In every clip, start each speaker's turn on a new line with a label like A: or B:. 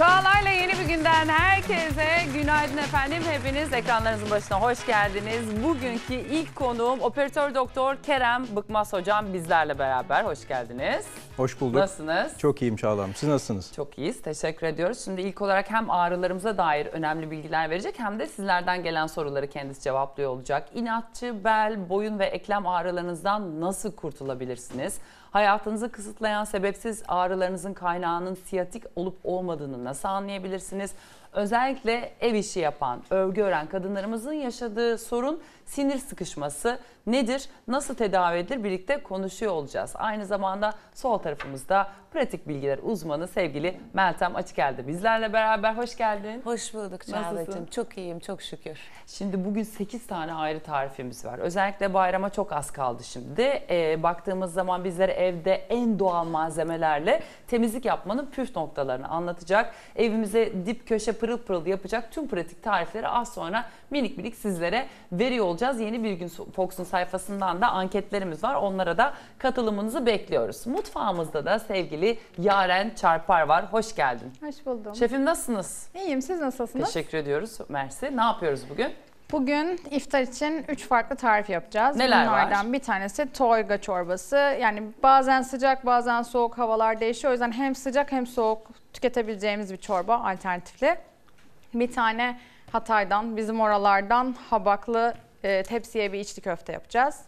A: Çağlar'la yeni bir günden herkese günaydın efendim. Hepiniz ekranlarınızın başına hoş geldiniz. Bugünkü ilk konuğum operatör doktor Kerem Bıkmaz hocam bizlerle beraber. Hoş geldiniz.
B: Hoş bulduk. Nasılsınız? Çok iyiyim Çağla Siz nasılsınız? Çok
A: iyiyiz. Teşekkür ediyoruz. Şimdi ilk olarak hem ağrılarımıza dair önemli bilgiler verecek hem de sizlerden gelen soruları kendisi cevaplıyor olacak. İnatçı bel, boyun ve eklem ağrılarınızdan nasıl kurtulabilirsiniz? Hayatınızı kısıtlayan sebepsiz ağrılarınızın kaynağının siyatik olup olmadığını nasıl anlayabilirsiniz? Özellikle ev işi yapan, örgü ören kadınlarımızın yaşadığı sorun Sinir sıkışması nedir? Nasıl tedavi edilir? Birlikte konuşuyor olacağız. Aynı zamanda sol tarafımızda pratik bilgiler uzmanı sevgili Meltem geldi. Bizlerle beraber hoş geldin. Hoş bulduk Çağla'cığım. Çok iyiyim çok şükür. Şimdi bugün 8 tane ayrı tarifimiz var. Özellikle bayrama çok az kaldı şimdi. Ee, baktığımız zaman bizlere evde en doğal malzemelerle temizlik yapmanın püf noktalarını anlatacak. Evimize dip köşe pırıl pırıl yapacak tüm pratik tarifleri az sonra minik minik sizlere veriyor olacak olacağız. Yeni Bir Gün Fox'un sayfasından da anketlerimiz var. Onlara da katılımınızı bekliyoruz. Mutfağımızda da sevgili Yaren Çarpar var. Hoş geldin.
C: Hoş buldum. Şefim nasılsınız? İyiyim. Siz nasılsınız? Teşekkür
A: ediyoruz. Mersi. Ne yapıyoruz bugün?
C: Bugün iftar için 3 farklı tarif yapacağız. Neler Bunlardan var? bir tanesi toyga çorbası. Yani bazen sıcak bazen soğuk havalar değişiyor. O yüzden hem sıcak hem soğuk tüketebileceğimiz bir çorba alternatifli. Bir tane Hatay'dan, bizim oralardan habaklı e, tepsiye bir içli köfte yapacağız.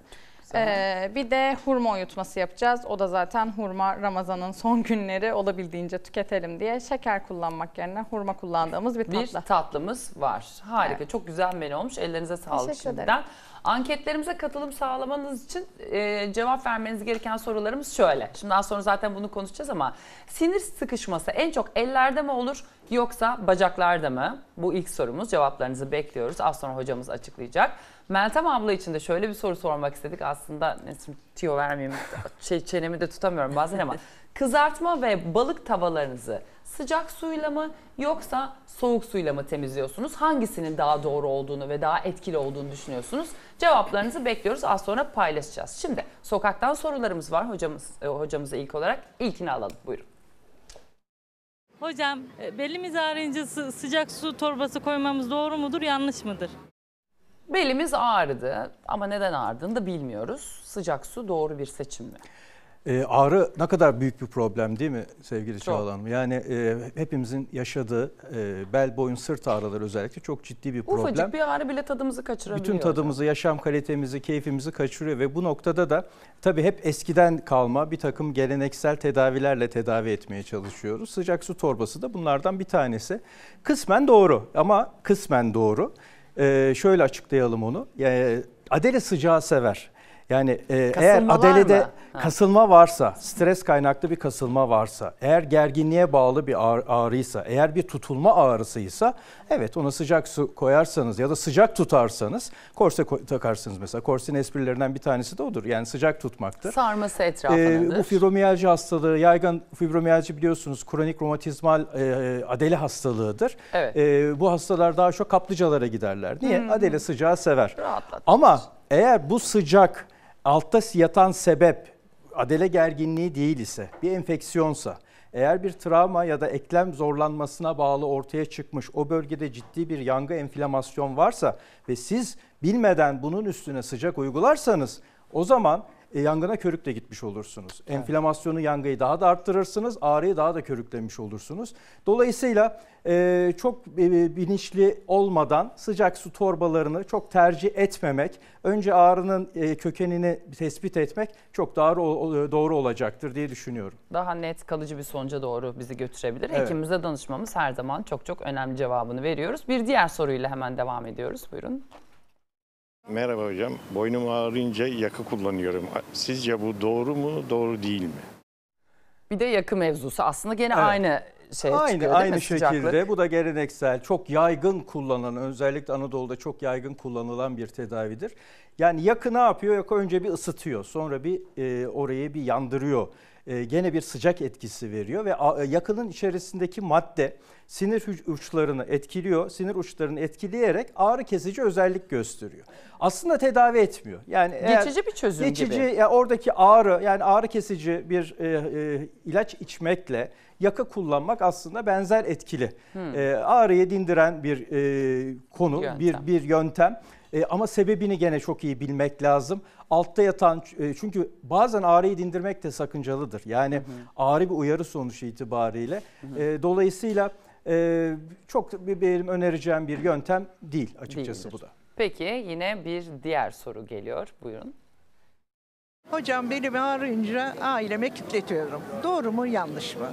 C: Ee, bir de hurma yutması yapacağız. O da zaten hurma Ramazan'ın son günleri olabildiğince tüketelim diye şeker kullanmak yerine hurma kullandığımız bir tatlı. Bir tatlımız var.
A: Harika. Evet. Çok güzel menü olmuş. Ellerinize sağlık Teşekkür şimdiden. Ederim. Anketlerimize katılım sağlamanız için e, cevap vermeniz gereken sorularımız şöyle. Şimdi daha sonra zaten bunu konuşacağız ama sinir sıkışması en çok ellerde mi olur yoksa bacaklarda mı? Bu ilk sorumuz. Cevaplarınızı bekliyoruz. Az sonra hocamız açıklayacak. Meltem abla için de şöyle bir soru sormak istedik. Aslında Nesrin tiyo vermeyeyim. Şey, çenemi de tutamıyorum bazen ama. Kızartma ve balık tavalarınızı sıcak suyla mı yoksa soğuk suyla mı temizliyorsunuz? Hangisinin daha doğru olduğunu ve daha etkili olduğunu düşünüyorsunuz? Cevaplarınızı bekliyoruz. Az sonra paylaşacağız. Şimdi sokaktan sorularımız var hocamız e, hocamıza ilk olarak. ilkini alalım. Buyurun.
C: Hocam e, belimiz ağrıyınca sıcak su torbası koymamız doğru mudur yanlış mıdır?
A: Belimiz ağrıdı ama neden ağrıdığını da bilmiyoruz. Sıcak su doğru bir seçim mi?
B: E, ağrı ne kadar büyük bir problem değil mi sevgili çok. Çağla Hanım? Yani e, hepimizin yaşadığı e, bel, boyun, sırt ağrıları özellikle çok ciddi bir problem. Ufacık
A: bir ağrı bile tadımızı kaçırabiliyor. Bütün tadımızı,
B: yaşam kalitemizi, keyfimizi kaçırıyor ve bu noktada da tabii hep eskiden kalma bir takım geleneksel tedavilerle tedavi etmeye çalışıyoruz. Sıcak su torbası da bunlardan bir tanesi. Kısmen doğru ama kısmen doğru. Ee, şöyle açıklayalım onu. Yani ee, Adele sıcağı sever. Yani e, eğer adelede var kasılma varsa, stres kaynaklı bir kasılma varsa, eğer gerginliğe bağlı bir ağrıysa, eğer bir tutulma ağrısıysa, evet ona sıcak su koyarsanız ya da sıcak tutarsanız korse takarsınız mesela. Korsenin esprilerinden bir tanesi de odur. Yani sıcak tutmaktır.
A: Sarması e, etrafındadır. Ee, bu
B: fibromiyalji hastalığı, yaygın fibromiyalji biliyorsunuz kronik romatizmal e, adeli hastalığıdır. Evet. E, bu hastalar daha çok kaplıcalara giderler. Niye? Hmm. Adele sıcağı sever. Rahatlatır. Ama eğer bu sıcak altta yatan sebep adele gerginliği değil ise, bir enfeksiyonsa, eğer bir travma ya da eklem zorlanmasına bağlı ortaya çıkmış o bölgede ciddi bir yangı enflamasyon varsa ve siz bilmeden bunun üstüne sıcak uygularsanız o zaman e, yangına de gitmiş olursunuz. Evet. Enflamasyonu yangıyı daha da arttırırsınız, ağrıyı daha da körüklemiş olursunuz. Dolayısıyla e, çok e, bilinçli olmadan sıcak su torbalarını çok tercih etmemek, önce ağrının e, kökenini tespit etmek çok daha doğru olacaktır diye düşünüyorum.
A: Daha net kalıcı bir sonuca doğru bizi götürebilir. Evet. Hekimimize danışmamız her zaman çok çok önemli cevabını veriyoruz. Bir diğer soruyla hemen devam ediyoruz. Buyurun. Merhaba hocam. Boynum ağrıyınca yakı kullanıyorum. Sizce bu doğru
B: mu, doğru değil mi?
A: Bir de yakı mevzusu. Aslında gene evet. aynı şey aynı, çıkıyor Aynı şekilde Sıcaklık.
B: bu da geleneksel, çok yaygın kullanılan, özellikle Anadolu'da çok yaygın kullanılan bir tedavidir. Yani yakı ne yapıyor? Yakı önce bir ısıtıyor, sonra bir e, orayı bir yandırıyor. E, gene bir sıcak etkisi veriyor ve e, yakının içerisindeki madde sinir uçlarını etkiliyor. Sinir uçlarını etkileyerek ağrı kesici özellik gösteriyor. Aslında tedavi etmiyor. Yani geçici bir çözüm geçici, gibi. Geçici oradaki ağrı yani ağrı kesici bir e, e, ilaç içmekle yaka kullanmak aslında benzer etkili. Hmm. E, ağrıyı dindiren bir e, konu, yöntem. bir bir yöntem. E, ama sebebini gene çok iyi bilmek lazım. Altta yatan e, çünkü bazen ağrıyı dindirmek de sakıncalıdır. Yani hı hı. ağrı bir uyarı sonucu itibariyle. Hı hı. E, dolayısıyla e, çok benim önereceğim bir yöntem değil açıkçası Değildir. bu da.
A: Peki yine bir diğer soru geliyor. Buyurun. Hocam belimi ağrıyınca aileme kitletiyorum. Doğru mu yanlış mı?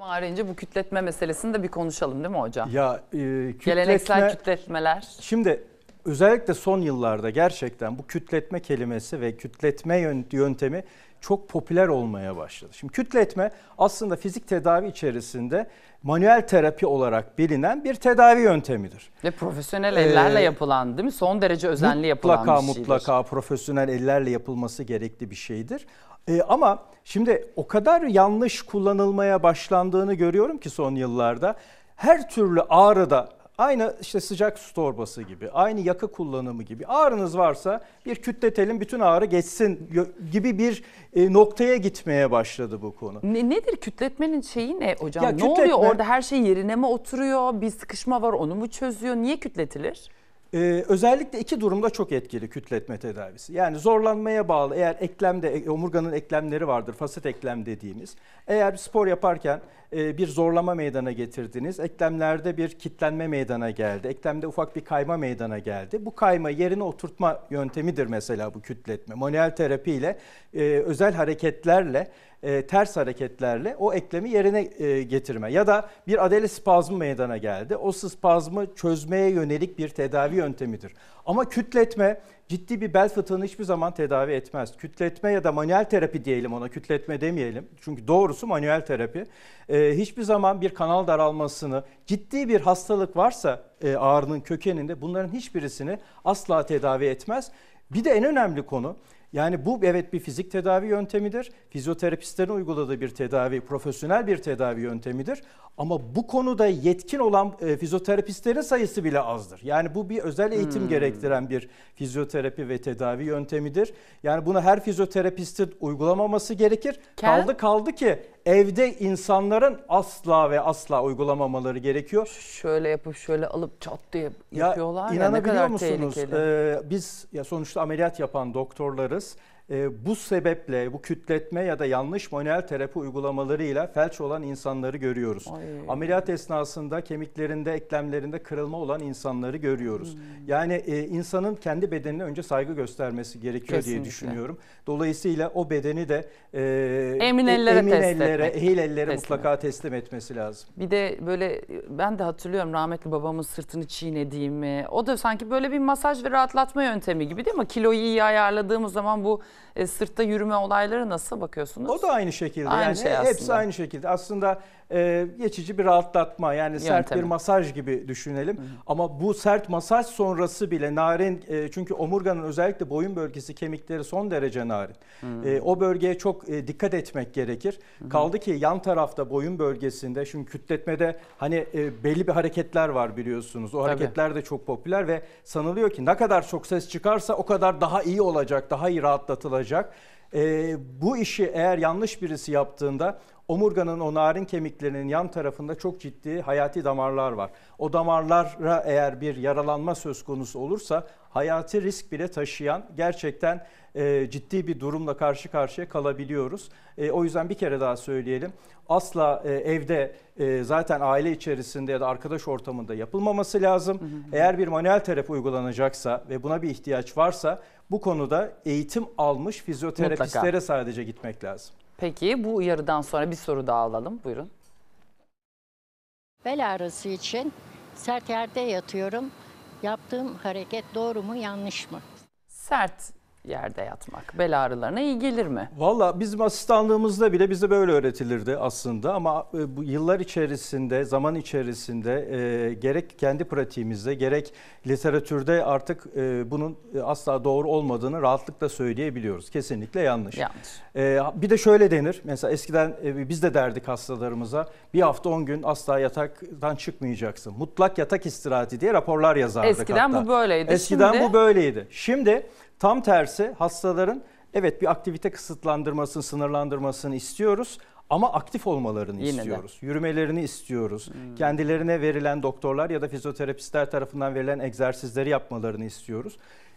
A: Ağrıyınca bu kütletme meselesini de bir konuşalım değil mi hocam?
B: Ya e, kütletme, Geleneksel
A: kütletmeler.
B: Şimdi özellikle son yıllarda gerçekten bu kütletme kelimesi ve kütletme yöntemi çok popüler olmaya başladı. Şimdi kütletme aslında fizik tedavi içerisinde manuel terapi olarak bilinen bir tedavi yöntemidir.
A: Ve profesyonel ellerle ee, yapılan değil mi? Son derece özenli yapılan mutlaka, bir şeydir. Mutlaka
B: profesyonel ellerle yapılması gerekli bir şeydir. Ee, ama şimdi o kadar yanlış kullanılmaya başlandığını görüyorum ki son yıllarda her türlü ağrıda Aynı işte sıcak su torbası gibi, aynı yakı kullanımı gibi ağrınız varsa bir kütletelim bütün ağrı geçsin gibi bir e, noktaya gitmeye başladı bu konu.
A: Ne, nedir kütletmenin şeyi ne hocam? Ya, ne oluyor orada her şey
B: yerine mi oturuyor? Bir sıkışma var onu mu çözüyor? Niye kütletilir? Ee, özellikle iki durumda çok etkili kütletme tedavisi. Yani zorlanmaya bağlı eğer eklemde e, omurganın eklemleri vardır faset eklem dediğimiz. Eğer spor yaparken e, bir zorlama meydana getirdiniz. Eklemlerde bir kitlenme meydana geldi. Eklemde ufak bir kayma meydana geldi. Bu kayma yerine oturtma yöntemidir mesela bu kütletme. Manuel terapiyle e, özel hareketlerle e, ters hareketlerle o eklemi yerine e, getirme ya da bir adele spazmı meydana geldi. O spazmı çözmeye yönelik bir tedavi yöntemidir. Ama kütletme ciddi bir bel fıtığını hiçbir zaman tedavi etmez. Kütletme ya da manuel terapi diyelim ona kütletme demeyelim. Çünkü doğrusu manuel terapi. E, hiçbir zaman bir kanal daralmasını ciddi bir hastalık varsa e, ağrının kökeninde bunların hiçbirisini asla tedavi etmez. Bir de en önemli konu yani bu evet bir fizik tedavi yöntemidir. Fizyoterapistlerin uyguladığı bir tedavi, profesyonel bir tedavi yöntemidir. Ama bu konuda yetkin olan e, fizyoterapistlerin sayısı bile azdır. Yani bu bir özel eğitim hmm. gerektiren bir fizyoterapi ve tedavi yöntemidir. Yani bunu her fizyoterapistin uygulamaması gerekir. Kel? Kaldı kaldı ki evde insanların asla ve asla uygulamamaları gerekiyor. Şöyle yapıp şöyle alıp çat diye yapıyorlar ya, inanabiliyor ya ne kadar musunuz? Ee, biz ya sonuçta ameliyat yapan doktorlarız e, bu sebeple bu kütletme ya da yanlış manuel terapi uygulamalarıyla felç olan insanları görüyoruz. Ay. Ameliyat esnasında kemiklerinde, eklemlerinde kırılma olan insanları görüyoruz. Hmm. Yani e, insanın kendi bedenine önce saygı göstermesi gerekiyor Kesinlikle. diye düşünüyorum. Dolayısıyla o bedeni de e, emin e, ellere, emin ellere ehil ellere teslim mutlaka teslim etmesi lazım.
A: Bir de böyle ben de hatırlıyorum rahmetli babamın sırtını çiğnediğimi. O da sanki böyle bir masaj ve rahatlatma yöntemi gibi değil mi? Kiloyu iyi ayarladığımız zaman bu e, sırtta yürüme olayları nasıl
B: bakıyorsunuz? O da aynı şekilde. Aynı yani şey aslında. Hepsi aynı şekilde. Aslında e, geçici bir rahatlatma yani Yöntemi. sert bir masaj gibi düşünelim. Hı hı. Ama bu sert masaj sonrası bile narin e, çünkü omurganın özellikle boyun bölgesi kemikleri son derece narin. Hı. E, o bölgeye çok e, dikkat etmek gerekir. Hı hı. Kaldı ki yan tarafta boyun bölgesinde şimdi kütletmede hani e, belli bir hareketler var biliyorsunuz. O Tabii. hareketler de çok popüler ve sanılıyor ki ne kadar çok ses çıkarsa o kadar daha iyi olacak, daha iyi rahatlatılacak. E, bu işi eğer yanlış birisi yaptığında omurganın o narin kemiklerinin yan tarafında çok ciddi hayati damarlar var. O damarlara eğer bir yaralanma söz konusu olursa hayati risk bile taşıyan gerçekten e, ciddi bir durumla karşı karşıya kalabiliyoruz. E, o yüzden bir kere daha söyleyelim. Asla e, evde e, zaten aile içerisinde ya da arkadaş ortamında yapılmaması lazım. Hı hı. Eğer bir manuel terapi uygulanacaksa ve buna bir ihtiyaç varsa bu konuda eğitim almış fizyoterapistlere Mutlaka. sadece gitmek lazım.
A: Peki bu uyarıdan sonra bir soru daha alalım. Buyurun.
B: Bel ağrısı için sert yerde yatıyorum. Yaptığım hareket doğru mu
A: yanlış mı? Sert yerde yatmak
B: bel ağrılarına iyi gelir mi? Valla bizim asistanlığımızda bile bize böyle öğretilirdi aslında ama e, bu yıllar içerisinde, zaman içerisinde e, gerek kendi pratiğimizde gerek literatürde artık e, bunun e, asla doğru olmadığını rahatlıkla söyleyebiliyoruz. Kesinlikle yanlış. Yanlış. E, bir de şöyle denir. Mesela eskiden e, biz de derdik hastalarımıza bir hafta 10 gün asla yataktan çıkmayacaksın. Mutlak yatak istirahati diye raporlar yazardık Eskiden hatta. bu böyleydi. Eskiden Şimdi... bu böyleydi. Şimdi Tam tersi hastaların evet bir aktivite kısıtlandırmasını, sınırlandırmasını istiyoruz ama aktif olmalarını Yine istiyoruz. De. Yürümelerini istiyoruz. Hmm. Kendilerine verilen doktorlar ya da fizyoterapistler tarafından verilen egzersizleri yapmalarını istiyoruz.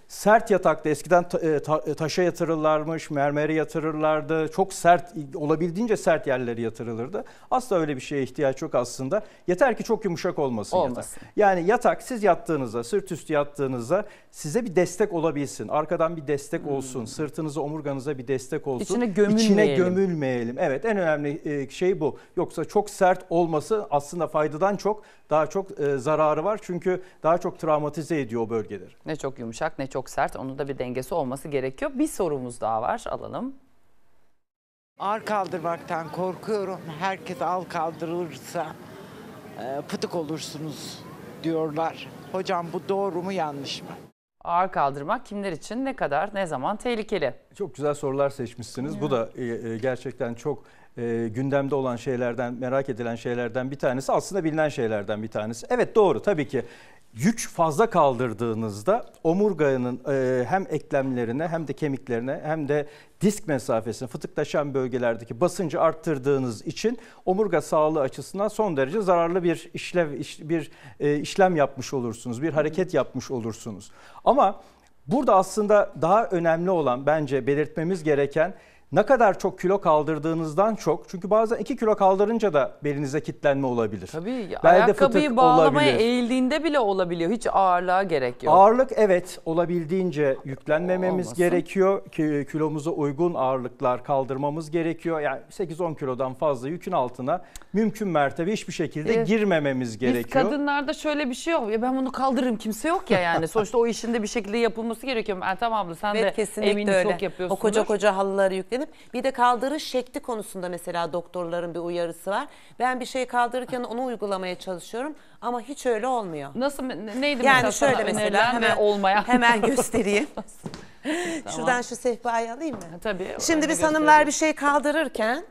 B: Sert yatakta eskiden e, e, taşa yatırırlarmış, mermere yatırırlardı. Çok sert, olabildiğince sert yerlere yatırılırdı. Asla öyle bir şeye ihtiyaç yok aslında. Yeter ki çok yumuşak olmasın, olmasın. yatak. Yani yatak siz yattığınızda, sırt üstü yattığınızda size bir destek olabilsin. Arkadan bir destek hmm. olsun. Hmm. Sırtınıza, omurganıza bir destek olsun. İçine gömülmeyelim. İçine gömülmeyelim. Evet en önemli e, şey bu. Yoksa çok sert olması aslında faydadan çok daha çok zararı var. Çünkü daha çok travmatize ediyor o bölgeleri. Ne çok yumuşak
A: ne çok çok sert. Onun da bir dengesi olması gerekiyor. Bir sorumuz daha var alalım.
B: Ağır kaldırmaktan korkuyorum. Herkes al kaldırılırsa e, pıtık olursunuz diyorlar. Hocam bu doğru mu yanlış mı? Ağır
A: kaldırmak kimler için ne kadar ne zaman tehlikeli?
B: Çok güzel sorular seçmişsiniz. Evet. Bu da e, e, gerçekten çok e, gündemde olan şeylerden, merak edilen şeylerden bir tanesi. Aslında bilinen şeylerden bir tanesi. Evet doğru tabii ki yük fazla kaldırdığınızda omurganın e, hem eklemlerine hem de kemiklerine hem de disk mesafesine fıtıklaşan bölgelerdeki basıncı arttırdığınız için omurga sağlığı açısından son derece zararlı bir işlev bir e, işlem yapmış olursunuz. Bir hareket yapmış olursunuz. Ama burada aslında daha önemli olan bence belirtmemiz gereken ne kadar çok kilo kaldırdığınızdan çok. Çünkü bazen 2 kilo kaldırınca da belinize kitlenme olabilir. Tabii Belde ayakkabıyı bağlamaya olabilir.
A: eğildiğinde bile olabiliyor. Hiç ağırlığa gerek yok.
B: Ağırlık evet olabildiğince yüklenmememiz gerekiyor ki e, Kilomuza uygun ağırlıklar kaldırmamız gerekiyor. Yani 8-10 kilodan fazla yükün altına mümkün mertebe hiçbir şekilde ee, girmememiz gerekiyor. Biz
A: kadınlarda şöyle bir şey yok. Ya ben bunu kaldırırım kimse yok ya yani. Sonuçta o işin de bir şekilde
D: yapılması gerekiyor. tamam abla sen evet, de eminim çok yapıyorsun. O koca koca halıları yüklenir öğrenip bir de kaldırış şekli konusunda mesela doktorların bir uyarısı var. Ben bir şey kaldırırken onu uygulamaya çalışıyorum ama hiç öyle olmuyor. Nasıl neydi yani mesela şöyle mesela hemen olmaya hemen göstereyim. Şuradan şu sehpayı alayım mı? Tabii. Şimdi biz hanımlar bir şey kaldırırken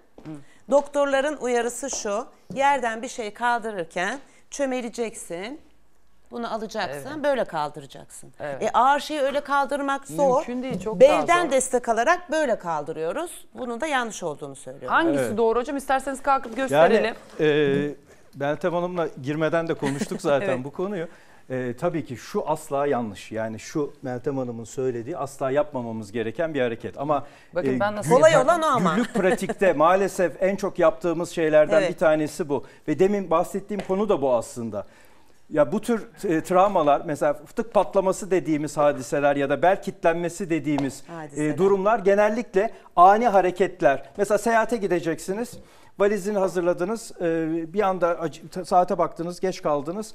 D: doktorların uyarısı şu. Yerden bir şey kaldırırken çömeleceksin bunu alacaksın, evet. böyle kaldıracaksın. Evet. E ağır şeyi öyle kaldırmak zor. Mümkün değil, çok Belden zor. destek alarak böyle kaldırıyoruz. Bunun da yanlış olduğunu söylüyorum. Hangisi evet. doğru hocam? İsterseniz kalkıp gösterelim.
B: Yani, e, Meltem Hanım'la girmeden de konuştuk zaten evet. bu konuyu. E, tabii ki şu asla yanlış. Yani şu Meltem Hanım'ın söylediği asla yapmamamız gereken bir hareket. Ama Bakın e, ben nasıl kolay olan o ama. Günlük pratikte maalesef en çok yaptığımız şeylerden evet. bir tanesi bu. Ve demin bahsettiğim konu da bu aslında. Ya bu tür e, travmalar mesela fıtık patlaması dediğimiz hadiseler ya da bel kitlenmesi dediğimiz e, durumlar genellikle ani hareketler. Mesela seyahate gideceksiniz, valizini hazırladınız, e, bir anda acı, saate baktınız, geç kaldınız,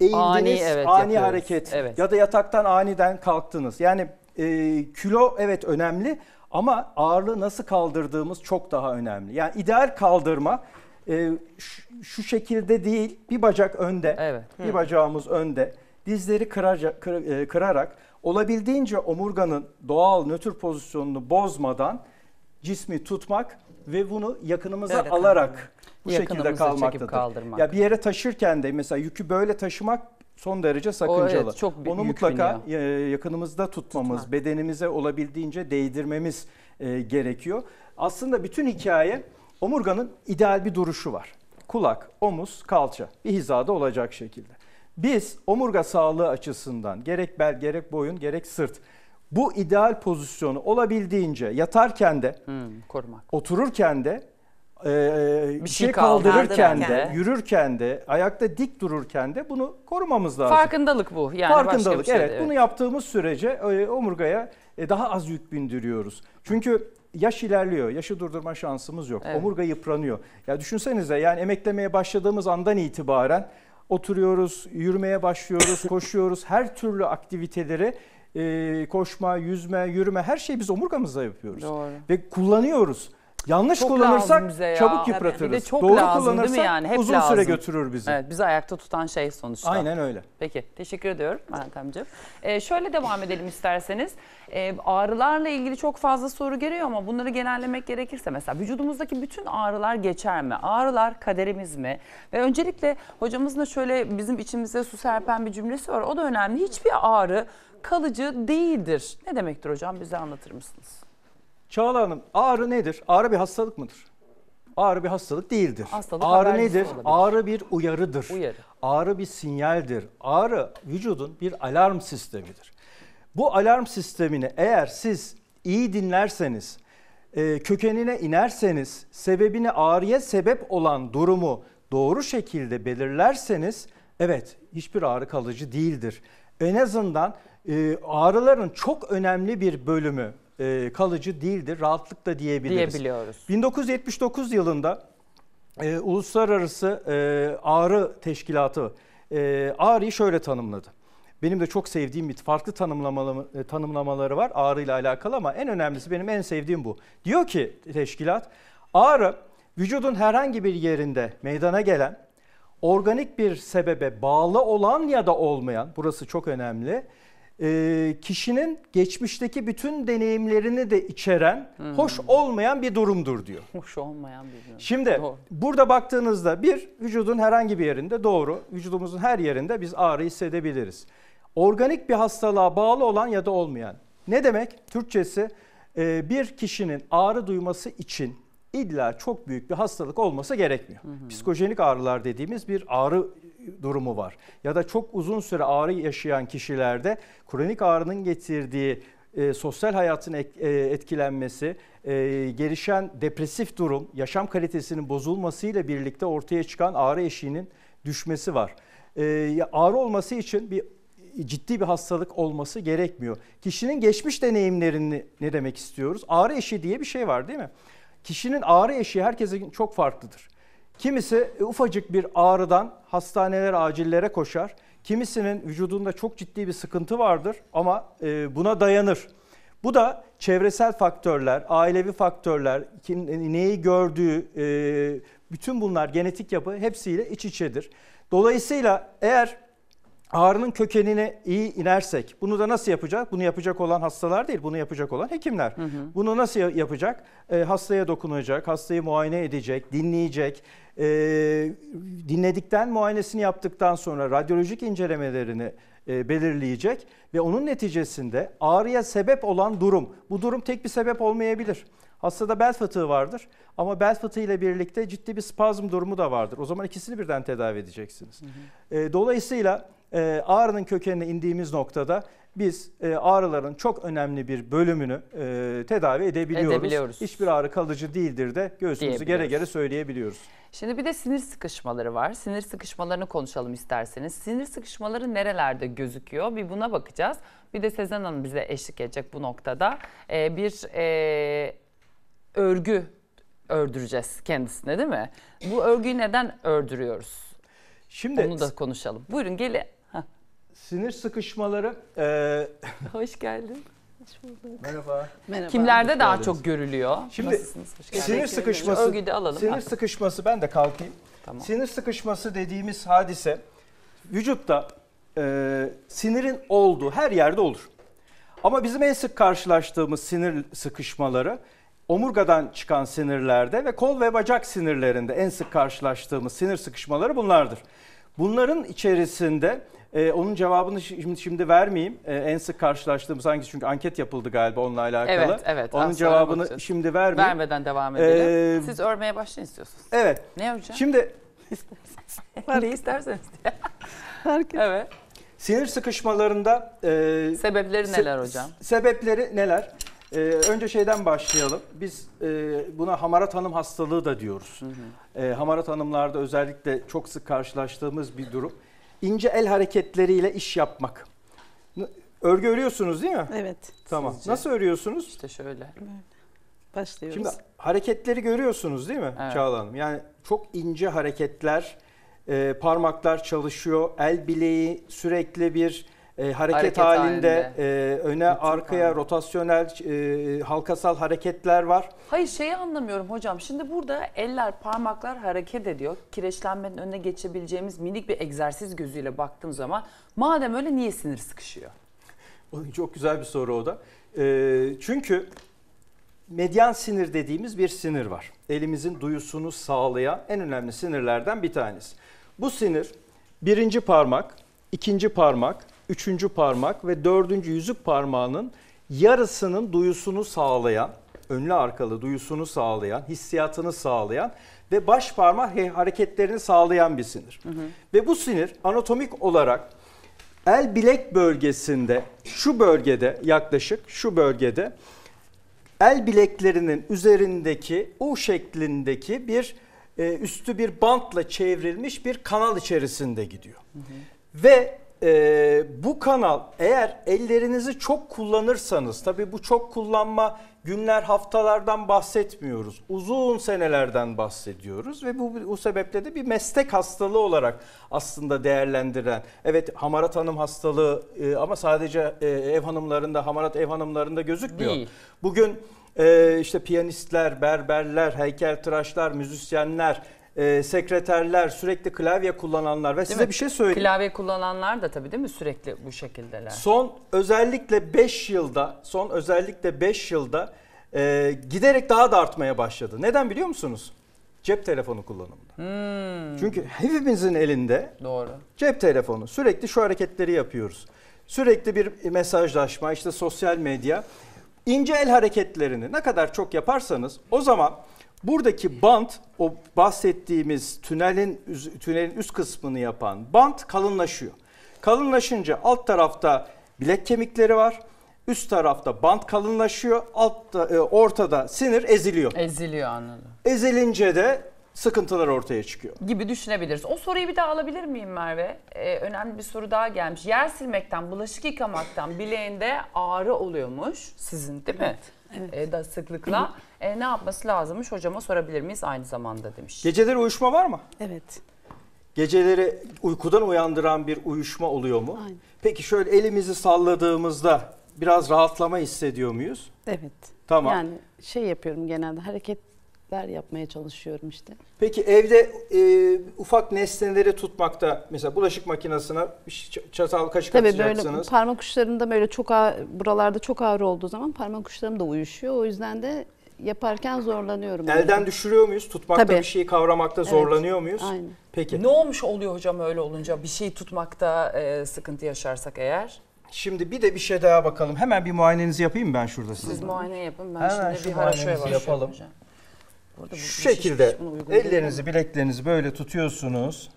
B: eğildiniz, ani, evet, ani hareket evet. ya da yataktan aniden kalktınız. Yani e, kilo evet önemli ama ağırlığı nasıl kaldırdığımız çok daha önemli. Yani ideal kaldırma e, şu, şekilde değil bir bacak önde, evet. bir Hı. bacağımız önde. Dizleri kıraca, kır, e, kırarak olabildiğince omurganın doğal nötr pozisyonunu bozmadan cismi tutmak ve bunu yakınımıza Öyle alarak kaldırmak. bu şekilde kalmaktadır. Ya bir yere taşırken de mesela yükü böyle taşımak son derece sakıncalı. O evet, çok Onu mutlaka biniyor. E, yakınımızda tutmamız, Tutmak. bedenimize olabildiğince değdirmemiz e, gerekiyor. Aslında bütün hikaye Omurganın ideal bir duruşu var. Kulak, omuz, kalça bir hizada olacak şekilde. Biz omurga sağlığı açısından gerek bel, gerek boyun, gerek sırt bu ideal pozisyonu olabildiğince yatarken de, hmm, korumak. otururken de, e, bir şey, şey kaldırırken de, yürürken de, ayakta dik dururken de bunu korumamız lazım.
A: Farkındalık bu. Yani Farkındalık şey evet. Değil. Bunu
B: yaptığımız sürece e, omurgaya e, daha az yük bindiriyoruz. Çünkü yaş ilerliyor. Yaşı durdurma şansımız yok. Evet. Omurga yıpranıyor. Ya düşünsenize yani emeklemeye başladığımız andan itibaren oturuyoruz, yürümeye başlıyoruz, koşuyoruz. Her türlü aktiviteleri e, koşma, yüzme, yürüme her şeyi biz omurgamızla yapıyoruz. Doğru. Ve kullanıyoruz. Yanlış çok kullanırsak ya. çabuk yıpratırız. Evet, çok Doğru lazım, kullanırsak yani? Hep uzun lazım. süre götürür bizi. Evet, bizi
A: ayakta tutan şey sonuçta. Aynen öyle. Peki teşekkür ediyorum Meltemciğim. Ee, şöyle devam edelim isterseniz. Ee, ağrılarla ilgili çok fazla soru geliyor ama bunları genellemek gerekirse mesela vücudumuzdaki bütün ağrılar geçer mi? Ağrılar kaderimiz mi? Ve öncelikle hocamızın da şöyle bizim içimizde su serpen bir cümlesi var. O da önemli. Hiçbir ağrı kalıcı değildir. Ne demektir hocam? Bize anlatır mısınız?
B: Çağla Hanım ağrı nedir? Ağrı bir hastalık mıdır? Ağrı bir hastalık değildir. Hastalık ağrı nedir? Olabilir. Ağrı bir uyarıdır. Uyarı. Ağrı bir sinyaldir. Ağrı vücudun bir alarm sistemidir. Bu alarm sistemini eğer siz iyi dinlerseniz, e, kökenine inerseniz, sebebini ağrıya sebep olan durumu doğru şekilde belirlerseniz, evet hiçbir ağrı kalıcı değildir. En azından e, ağrıların çok önemli bir bölümü e, kalıcı değildir. Rahatlıkla diyebiliriz. Diyebiliyoruz. 1979 yılında e, Uluslararası e, Ağrı Teşkilatı e, ağrıyı şöyle tanımladı. Benim de çok sevdiğim bir farklı tanımlamaları, e, tanımlamaları var ağrıyla alakalı ama en önemlisi benim en sevdiğim bu. Diyor ki teşkilat ağrı vücudun herhangi bir yerinde meydana gelen organik bir sebebe bağlı olan ya da olmayan burası çok önemli ee, kişinin geçmişteki bütün deneyimlerini de içeren hmm. hoş olmayan bir durumdur diyor. Hoş
A: olmayan bir durum.
B: Şimdi doğru. burada baktığınızda bir vücudun herhangi bir yerinde doğru vücudumuzun her yerinde biz ağrı hissedebiliriz. Organik bir hastalığa bağlı olan ya da olmayan. Ne demek? Türkçesi e, bir kişinin ağrı duyması için illa çok büyük bir hastalık olması gerekmiyor. Hı Psikojenik ağrılar dediğimiz bir ağrı durumu var. Ya da çok uzun süre ağrı yaşayan kişilerde kronik ağrının getirdiği e, sosyal hayatın e, etkilenmesi, e, gelişen depresif durum, yaşam kalitesinin bozulmasıyla birlikte ortaya çıkan ağrı eşiğinin düşmesi var. E, ağrı olması için bir ciddi bir hastalık olması gerekmiyor. Kişinin geçmiş deneyimlerini ne demek istiyoruz? Ağrı eşiği diye bir şey var değil mi? Kişinin ağrı eşiği herkesin çok farklıdır. Kimisi e, ufacık bir ağrıdan hastanelere, acillere koşar. Kimisinin vücudunda çok ciddi bir sıkıntı vardır ama e, buna dayanır. Bu da çevresel faktörler, ailevi faktörler, kim, e, neyi gördüğü, bütün bunlar genetik yapı hepsiyle iç içedir. Dolayısıyla eğer ağrının kökenine iyi inersek, bunu da nasıl yapacak? Bunu yapacak olan hastalar değil, bunu yapacak olan hekimler. Hı hı. Bunu nasıl yapacak? E, hastaya dokunacak, hastayı muayene edecek, dinleyecek. E, dinledikten, muayenesini yaptıktan sonra radyolojik incelemelerini e, belirleyecek. Ve onun neticesinde ağrıya sebep olan durum, bu durum tek bir sebep olmayabilir. Hastada bel fıtığı vardır ama bel fıtığı ile birlikte ciddi bir spazm durumu da vardır. O zaman ikisini birden tedavi edeceksiniz. Hı hı. E, dolayısıyla e, ağrının kökenine indiğimiz noktada biz e, ağrıların çok önemli bir bölümünü e, tedavi edebiliyoruz. edebiliyoruz. Hiçbir ağrı kalıcı değildir de göğsümüzü gere gere söyleyebiliyoruz.
A: Şimdi bir de sinir sıkışmaları var. Sinir sıkışmalarını konuşalım isterseniz. Sinir sıkışmaları nerelerde gözüküyor? Bir buna bakacağız. Bir de Sezen Hanım bize eşlik edecek bu noktada. E, bir e, örgü ördüreceğiz kendisine değil mi? Bu örgüyü neden ördürüyoruz? Şimdi, Onu da konuşalım. Buyurun gelin
B: sinir sıkışmaları... E... Hoş
A: geldin. Merhaba. Merhaba. Kimlerde daha çok görülüyor? Şimdi sinir sıkışması. Örgüde alalım. Sinir artık.
B: sıkışması ben de kalkayım. Tamam. Sinir sıkışması dediğimiz hadise vücutta e, sinirin olduğu her yerde olur. Ama bizim en sık karşılaştığımız sinir sıkışmaları omurgadan çıkan sinirlerde ve kol ve bacak sinirlerinde en sık karşılaştığımız sinir sıkışmaları bunlardır. Bunların içerisinde ee, onun cevabını şimdi, şimdi vermeyeyim. Ee, en sık karşılaştığımız hangisi? Çünkü anket yapıldı galiba onunla alakalı. Evet, evet. Onun cevabını bakacağız. şimdi vermeyeyim. Vermeden devam edelim. Ee, Siz
A: örmeye başlayın istiyorsunuz.
B: Evet. Ne öreceğim? Şimdi... ne isterseniz. Fark Evet. Sinir sıkışmalarında... E, sebepleri neler se hocam? Sebepleri neler? Ee, önce şeyden başlayalım. Biz e, buna hamara tanım hastalığı da diyoruz. Hı hı. E, hamarat hanımlarda özellikle çok sık karşılaştığımız bir durum ince el hareketleriyle iş yapmak. Örgü örüyorsunuz değil mi? Evet. Tamam. Sizce? Nasıl örüyorsunuz? İşte şöyle. Evet. Başlıyoruz. Şimdi hareketleri görüyorsunuz değil mi evet. Çağla Hanım? Yani çok ince hareketler, e, parmaklar çalışıyor, el bileği sürekli bir e, hareket, hareket halinde, halinde. E, öne Lütfen arkaya abi. rotasyonel e, halkasal hareketler var.
A: Hayır şeyi anlamıyorum hocam. Şimdi burada eller parmaklar hareket ediyor. Kireçlenmenin önüne geçebileceğimiz minik bir egzersiz gözüyle baktığım zaman madem öyle niye sinir sıkışıyor?
B: Çok güzel bir soru o da. E, çünkü medyan sinir dediğimiz bir sinir var. Elimizin duyusunu sağlayan en önemli sinirlerden bir tanesi. Bu sinir birinci parmak, ikinci parmak, üçüncü parmak ve dördüncü yüzük parmağının yarısının duyusunu sağlayan, önlü arkalı duyusunu sağlayan, hissiyatını sağlayan ve baş parmak hareketlerini sağlayan bir sinir. Hı hı. Ve bu sinir anatomik olarak el bilek bölgesinde, şu bölgede yaklaşık şu bölgede el bileklerinin üzerindeki U şeklindeki bir e, üstü bir bantla çevrilmiş bir kanal içerisinde gidiyor. Hı hı. Ve e, bu kanal eğer ellerinizi çok kullanırsanız tabii bu çok kullanma günler haftalardan bahsetmiyoruz. Uzun senelerden bahsediyoruz ve bu o sebeple de bir meslek hastalığı olarak aslında değerlendiren. Evet hamarat hanım hastalığı e, ama sadece e, ev hanımlarında hamarat ev hanımlarında gözükmüyor. Değil. Bugün e, işte piyanistler, berberler, heykeltıraşlar, müzisyenler e, sekreterler, sürekli klavye kullananlar ve değil size mi? bir şey söyleyeyim.
A: Klavye kullananlar da tabii değil mi sürekli bu şekildeler?
B: Son özellikle 5 yılda, son özellikle 5 yılda e, giderek daha da artmaya başladı. Neden biliyor musunuz? Cep telefonu kullanımında. Hmm. Çünkü hepimizin elinde Doğru. cep telefonu. Sürekli şu hareketleri yapıyoruz. Sürekli bir mesajlaşma, işte sosyal medya. İnce el hareketlerini ne kadar çok yaparsanız o zaman Buradaki bant o bahsettiğimiz tünelin tünelin üst kısmını yapan bant kalınlaşıyor. Kalınlaşınca alt tarafta bilek kemikleri var. Üst tarafta bant kalınlaşıyor. Altta e, ortada sinir eziliyor. Eziliyor anladım. Ezilince de sıkıntılar ortaya çıkıyor. Gibi düşünebiliriz.
A: O soruyu bir daha alabilir miyim Merve? Ee, önemli bir soru daha gelmiş. Yer silmekten, bulaşık yıkamaktan bileğinde ağrı oluyormuş sizin değil mi? Evet. evet. Ee, da sıklıkla. E, ne yapması lazımmış hocama sorabilir miyiz aynı zamanda demiş.
B: Geceleri uyuşma var mı? Evet. Geceleri uykudan uyandıran bir uyuşma oluyor mu? Aynen. Peki şöyle elimizi salladığımızda biraz rahatlama hissediyor muyuz? Evet. Tamam. Yani
C: şey yapıyorum genelde hareketler
D: yapmaya çalışıyorum işte.
B: Peki evde e, ufak nesneleri tutmakta mesela bulaşık makinesine çatal kaşık Tabii atacaksınız. Tabii böyle
D: parmak uçlarımda böyle çok ağır, buralarda çok ağır olduğu zaman parmak uçlarım da uyuşuyor. O yüzden de yaparken zorlanıyorum. Elden yani. düşürüyor
B: muyuz? Tutmakta Tabii. bir şeyi kavramakta zorlanıyor evet. muyuz? Aynen. Peki. Ne olmuş oluyor hocam öyle
A: olunca? Bir şeyi tutmakta e, sıkıntı yaşarsak eğer?
B: Şimdi bir de bir şey daha bakalım. Hemen bir muayenenizi yapayım ben şurada size. Siz sizden.
A: muayene yapın. Ben Hemen şimdi bir haraşoya yapalım. Burada Şu şekilde ellerinizi,
B: bileklerinizi böyle tutuyorsunuz.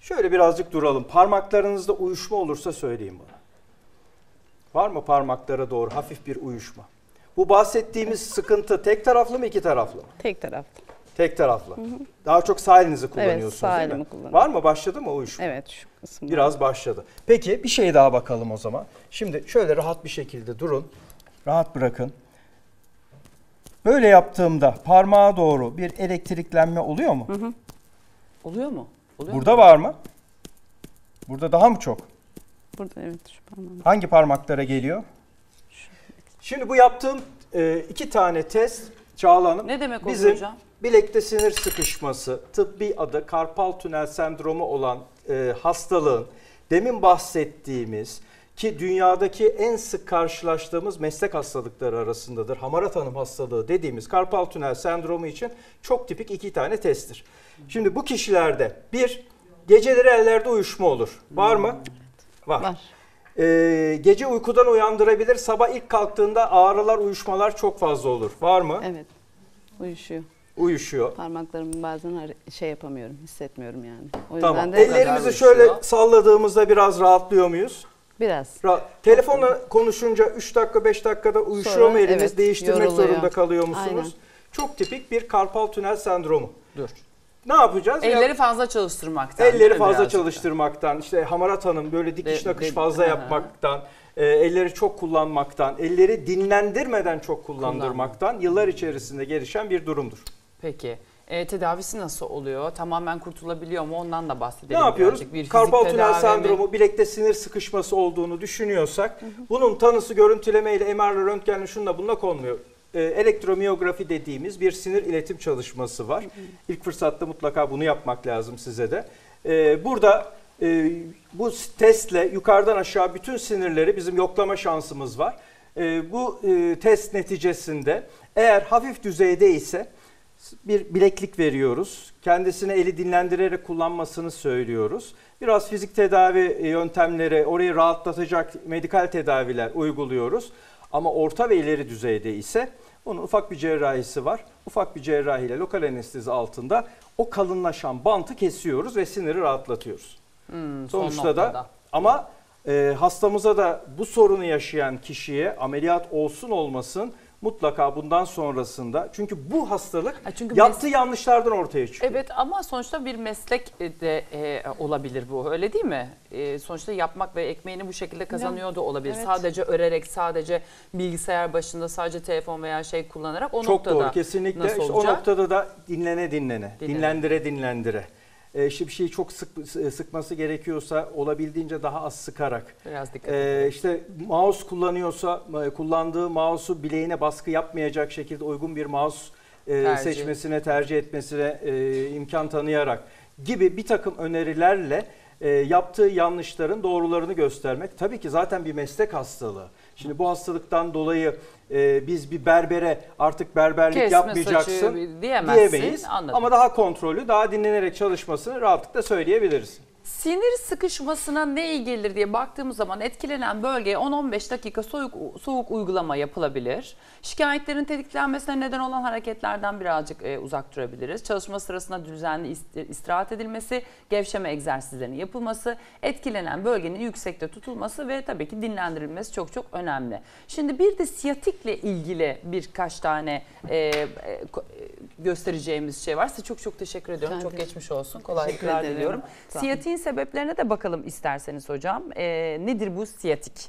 B: Şöyle birazcık duralım. Parmaklarınızda uyuşma olursa söyleyeyim bana. Var mı parmaklara doğru hafif bir uyuşma? Bu bahsettiğimiz sıkıntı tek taraflı mı iki taraflı mı? Tek taraflı. Tek taraflı. Hı hı. Daha çok sağ elinizi kullanıyorsunuz evet, sağ elimi kullanıyorum. Var mı? Başladı mı o iş? Evet şu kısmı. Biraz başladı. Peki bir şey daha bakalım o zaman. Şimdi şöyle rahat bir şekilde durun. Rahat bırakın. Böyle yaptığımda parmağa doğru bir elektriklenme oluyor mu? Hı hı. Oluyor mu? Oluyor Burada mu? var mı? Burada daha mı çok? Burada evet şu parmağım. Hangi parmaklara geliyor? Şimdi bu yaptığım e, iki tane test Çağla Hanım. Ne demek bizim hocam? Bilekte sinir sıkışması, tıbbi adı karpal tünel sendromu olan e, hastalığın demin bahsettiğimiz ki dünyadaki en sık karşılaştığımız meslek hastalıkları arasındadır. Hamarat Hanım hastalığı dediğimiz karpal tünel sendromu için çok tipik iki tane testtir. Şimdi bu kişilerde bir geceleri ellerde uyuşma olur. Var mı? Hmm. Var. Var. Ee, gece uykudan uyandırabilir. Sabah ilk kalktığında ağrılar, uyuşmalar çok fazla olur. Var mı? Evet.
D: Uyuşuyor. Uyuşuyor. Parmaklarımı bazen şey yapamıyorum, hissetmiyorum yani. O Tamam. de Ellerimizi şöyle
B: salladığımızda biraz rahatlıyor muyuz? biraz. Ra- Telefonla konuşunca 3 dakika 5 dakikada uyuşuyor Sonra, mu eliniz? evet, Değiştirmek yoruluyor. zorunda kalıyor musunuz? Aynen. Çok tipik bir karpal tünel sendromu. Dur ne yapacağız? Elleri ya,
A: fazla çalıştırmaktan. Elleri fazla
B: çalıştırmaktan, da. işte hamarat hanım böyle dikiş de, nakış de, fazla de, yapmaktan, e, elleri çok kullanmaktan, elleri dinlendirmeden çok kullandırmaktan Kullanma. yıllar içerisinde gelişen bir durumdur.
A: Peki. E, tedavisi nasıl oluyor? Tamamen kurtulabiliyor mu? Ondan da bahsedelim. Ne yapıyoruz? Bir Karpal tünel sendromu,
B: bilekte sinir sıkışması olduğunu düşünüyorsak, hı hı. bunun tanısı görüntüleme ile MR röntgenle, şunla bununla konmuyor e, elektromiyografi dediğimiz bir sinir iletim çalışması var. İlk fırsatta mutlaka bunu yapmak lazım size de. E, burada e, bu testle yukarıdan aşağı bütün sinirleri bizim yoklama şansımız var. E, bu test neticesinde eğer hafif düzeyde ise bir bileklik veriyoruz. Kendisine eli dinlendirerek kullanmasını söylüyoruz. Biraz fizik tedavi yöntemleri, orayı rahatlatacak medikal tedaviler uyguluyoruz. Ama orta ve ileri düzeyde ise onun ufak bir cerrahisi var. Ufak bir cerrahiyle lokal anestezi altında o kalınlaşan bantı kesiyoruz ve siniri rahatlatıyoruz. Hmm, Sonuçta da ama e, hastamıza da bu sorunu yaşayan kişiye ameliyat olsun olmasın mutlaka bundan sonrasında çünkü bu hastalık ha çünkü yaptığı yanlışlardan ortaya
A: çıkıyor. Evet ama sonuçta bir meslek e, de e, olabilir bu öyle değil mi? E, sonuçta yapmak ve ekmeğini bu şekilde kazanıyor da olabilir. Evet. Sadece örerek, sadece bilgisayar başında, sadece telefon veya şey kullanarak o Çok noktada doğru kesinlikle. Nasıl işte olacak? o
B: noktada da dinlene dinlene, dinlene. dinlendire dinlendire e, ee, şimşeği çok sık sıkması gerekiyorsa olabildiğince daha az sıkarak. Biraz dikkat ee, edin. E, işte mouse kullanıyorsa kullandığı mouse'u bileğine baskı yapmayacak şekilde uygun bir mouse e, tercih. seçmesine, tercih etmesine e, imkan tanıyarak gibi bir takım önerilerle e, yaptığı yanlışların doğrularını göstermek. Tabii ki zaten bir meslek hastalığı. Şimdi bu hastalıktan dolayı e, biz bir berbere artık berberlik Kesme yapmayacaksın diyemeyiz. Anladım. Ama daha kontrollü, daha dinlenerek çalışmasını rahatlıkla söyleyebiliriz.
A: Sinir sıkışmasına ne iyi gelir diye baktığımız zaman etkilenen bölgeye 10-15 dakika soğuk, soğuk uygulama yapılabilir. Şikayetlerin tetiklenmesine neden olan hareketlerden birazcık e, uzak durabiliriz. Çalışma sırasında düzenli e, istirahat edilmesi, gevşeme egzersizlerinin yapılması, etkilenen bölgenin yüksekte tutulması ve tabii ki dinlendirilmesi çok çok önemli. Şimdi bir de siyatikle ilgili birkaç tane e, e, e göstereceğimiz şey var. Size çok çok teşekkür ediyorum. Efendim. Çok geçmiş olsun. Kolaylıklar diliyorum. Tamam. sebeplerine de bakalım isterseniz hocam. Ee, nedir bu siyatik?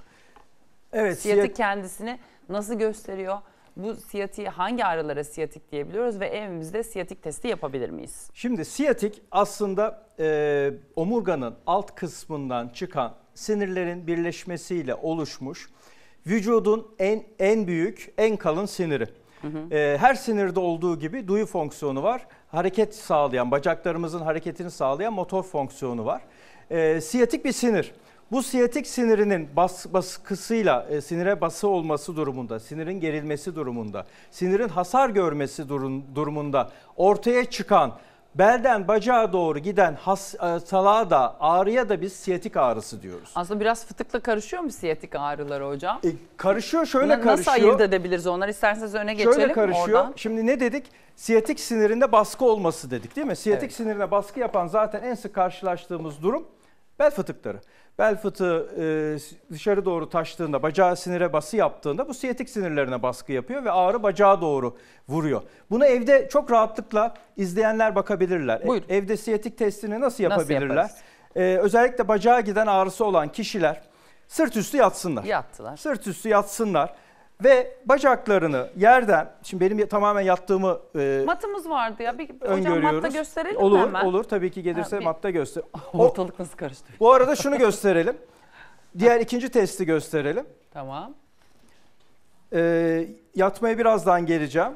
A: Evet. Siyatik siyat... kendisini nasıl gösteriyor? Bu siyatiği hangi aralara siyatik diyebiliyoruz ve evimizde siyatik testi yapabilir miyiz?
B: Şimdi siyatik aslında e, omurganın alt kısmından çıkan sinirlerin birleşmesiyle oluşmuş vücudun en en büyük, en kalın siniri. Hı hı. Ee, her sinirde olduğu gibi duyu fonksiyonu var. Hareket sağlayan, bacaklarımızın hareketini sağlayan motor fonksiyonu var. Ee, siyatik bir sinir. Bu siyatik sinirinin bas, baskısıyla e, sinire bası olması durumunda, sinirin gerilmesi durumunda, sinirin hasar görmesi durum, durumunda ortaya çıkan belden bacağa doğru giden hastalığa e, da ağrıya da biz siyatik ağrısı diyoruz.
A: Aslında biraz fıtıkla karışıyor mu siyatik ağrıları hocam? E,
B: karışıyor şöyle Nasıl karışıyor. Nasıl ayırt
A: edebiliriz onları isterseniz öne geçelim Şöyle karışıyor. Oradan.
B: Şimdi ne dedik? Siyatik sinirinde baskı olması dedik değil mi? Siyatik evet. sinirine baskı yapan zaten en sık karşılaştığımız durum bel fıtıkları bel fıtığı e, dışarı doğru taştığında, bacağı sinire bası yaptığında bu siyetik sinirlerine baskı yapıyor ve ağrı bacağa doğru vuruyor. Bunu evde çok rahatlıkla izleyenler bakabilirler. E, Buyurun. Evde siyetik testini nasıl yapabilirler? Nasıl yaparız? E, özellikle bacağa giden ağrısı olan kişiler sırt üstü yatsınlar. Yattılar. Sırt üstü yatsınlar ve bacaklarını yerden şimdi benim tamamen yattığımı e,
A: matımız vardı ya bir hocam matta gösterelim olur, mi hemen? Olur
B: tabii ki gelirse ha, matta göster. O, ortalık nasıl karıştı? Bu arada şunu gösterelim. Diğer ikinci testi gösterelim. Tamam. E, yatmaya birazdan geleceğim.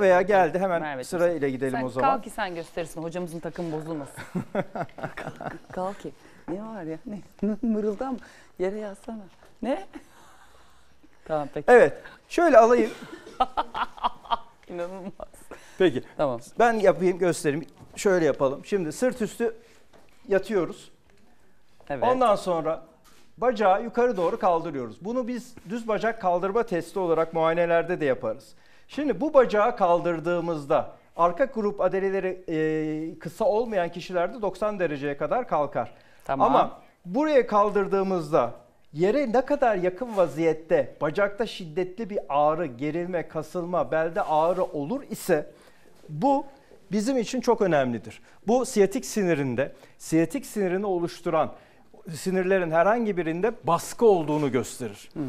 B: Veya geldi hemen Merve sıra ile gidelim sen, o zaman. Kalk
A: ki sen gösterirsin hocamızın takım bozulmasın. kalk, kalk ki. Ne var ya? Ne? Mırıldan yere yatsana. Ne?
B: Tamam peki. Evet. Şöyle alayım. İnanılmaz. Peki. Tamam. Ben yapayım göstereyim. Şöyle yapalım. Şimdi sırt üstü yatıyoruz. Evet. Ondan sonra bacağı yukarı doğru kaldırıyoruz. Bunu biz düz bacak kaldırma testi olarak muayenelerde de yaparız. Şimdi bu bacağı kaldırdığımızda arka grup adeleleri e, kısa olmayan kişilerde 90 dereceye kadar kalkar. Tamam. Ama buraya kaldırdığımızda Yere ne kadar yakın vaziyette bacakta şiddetli bir ağrı, gerilme, kasılma, belde ağrı olur ise bu bizim için çok önemlidir. Bu siyatik sinirinde, siyatik sinirini oluşturan sinirlerin herhangi birinde baskı olduğunu gösterir. Hmm.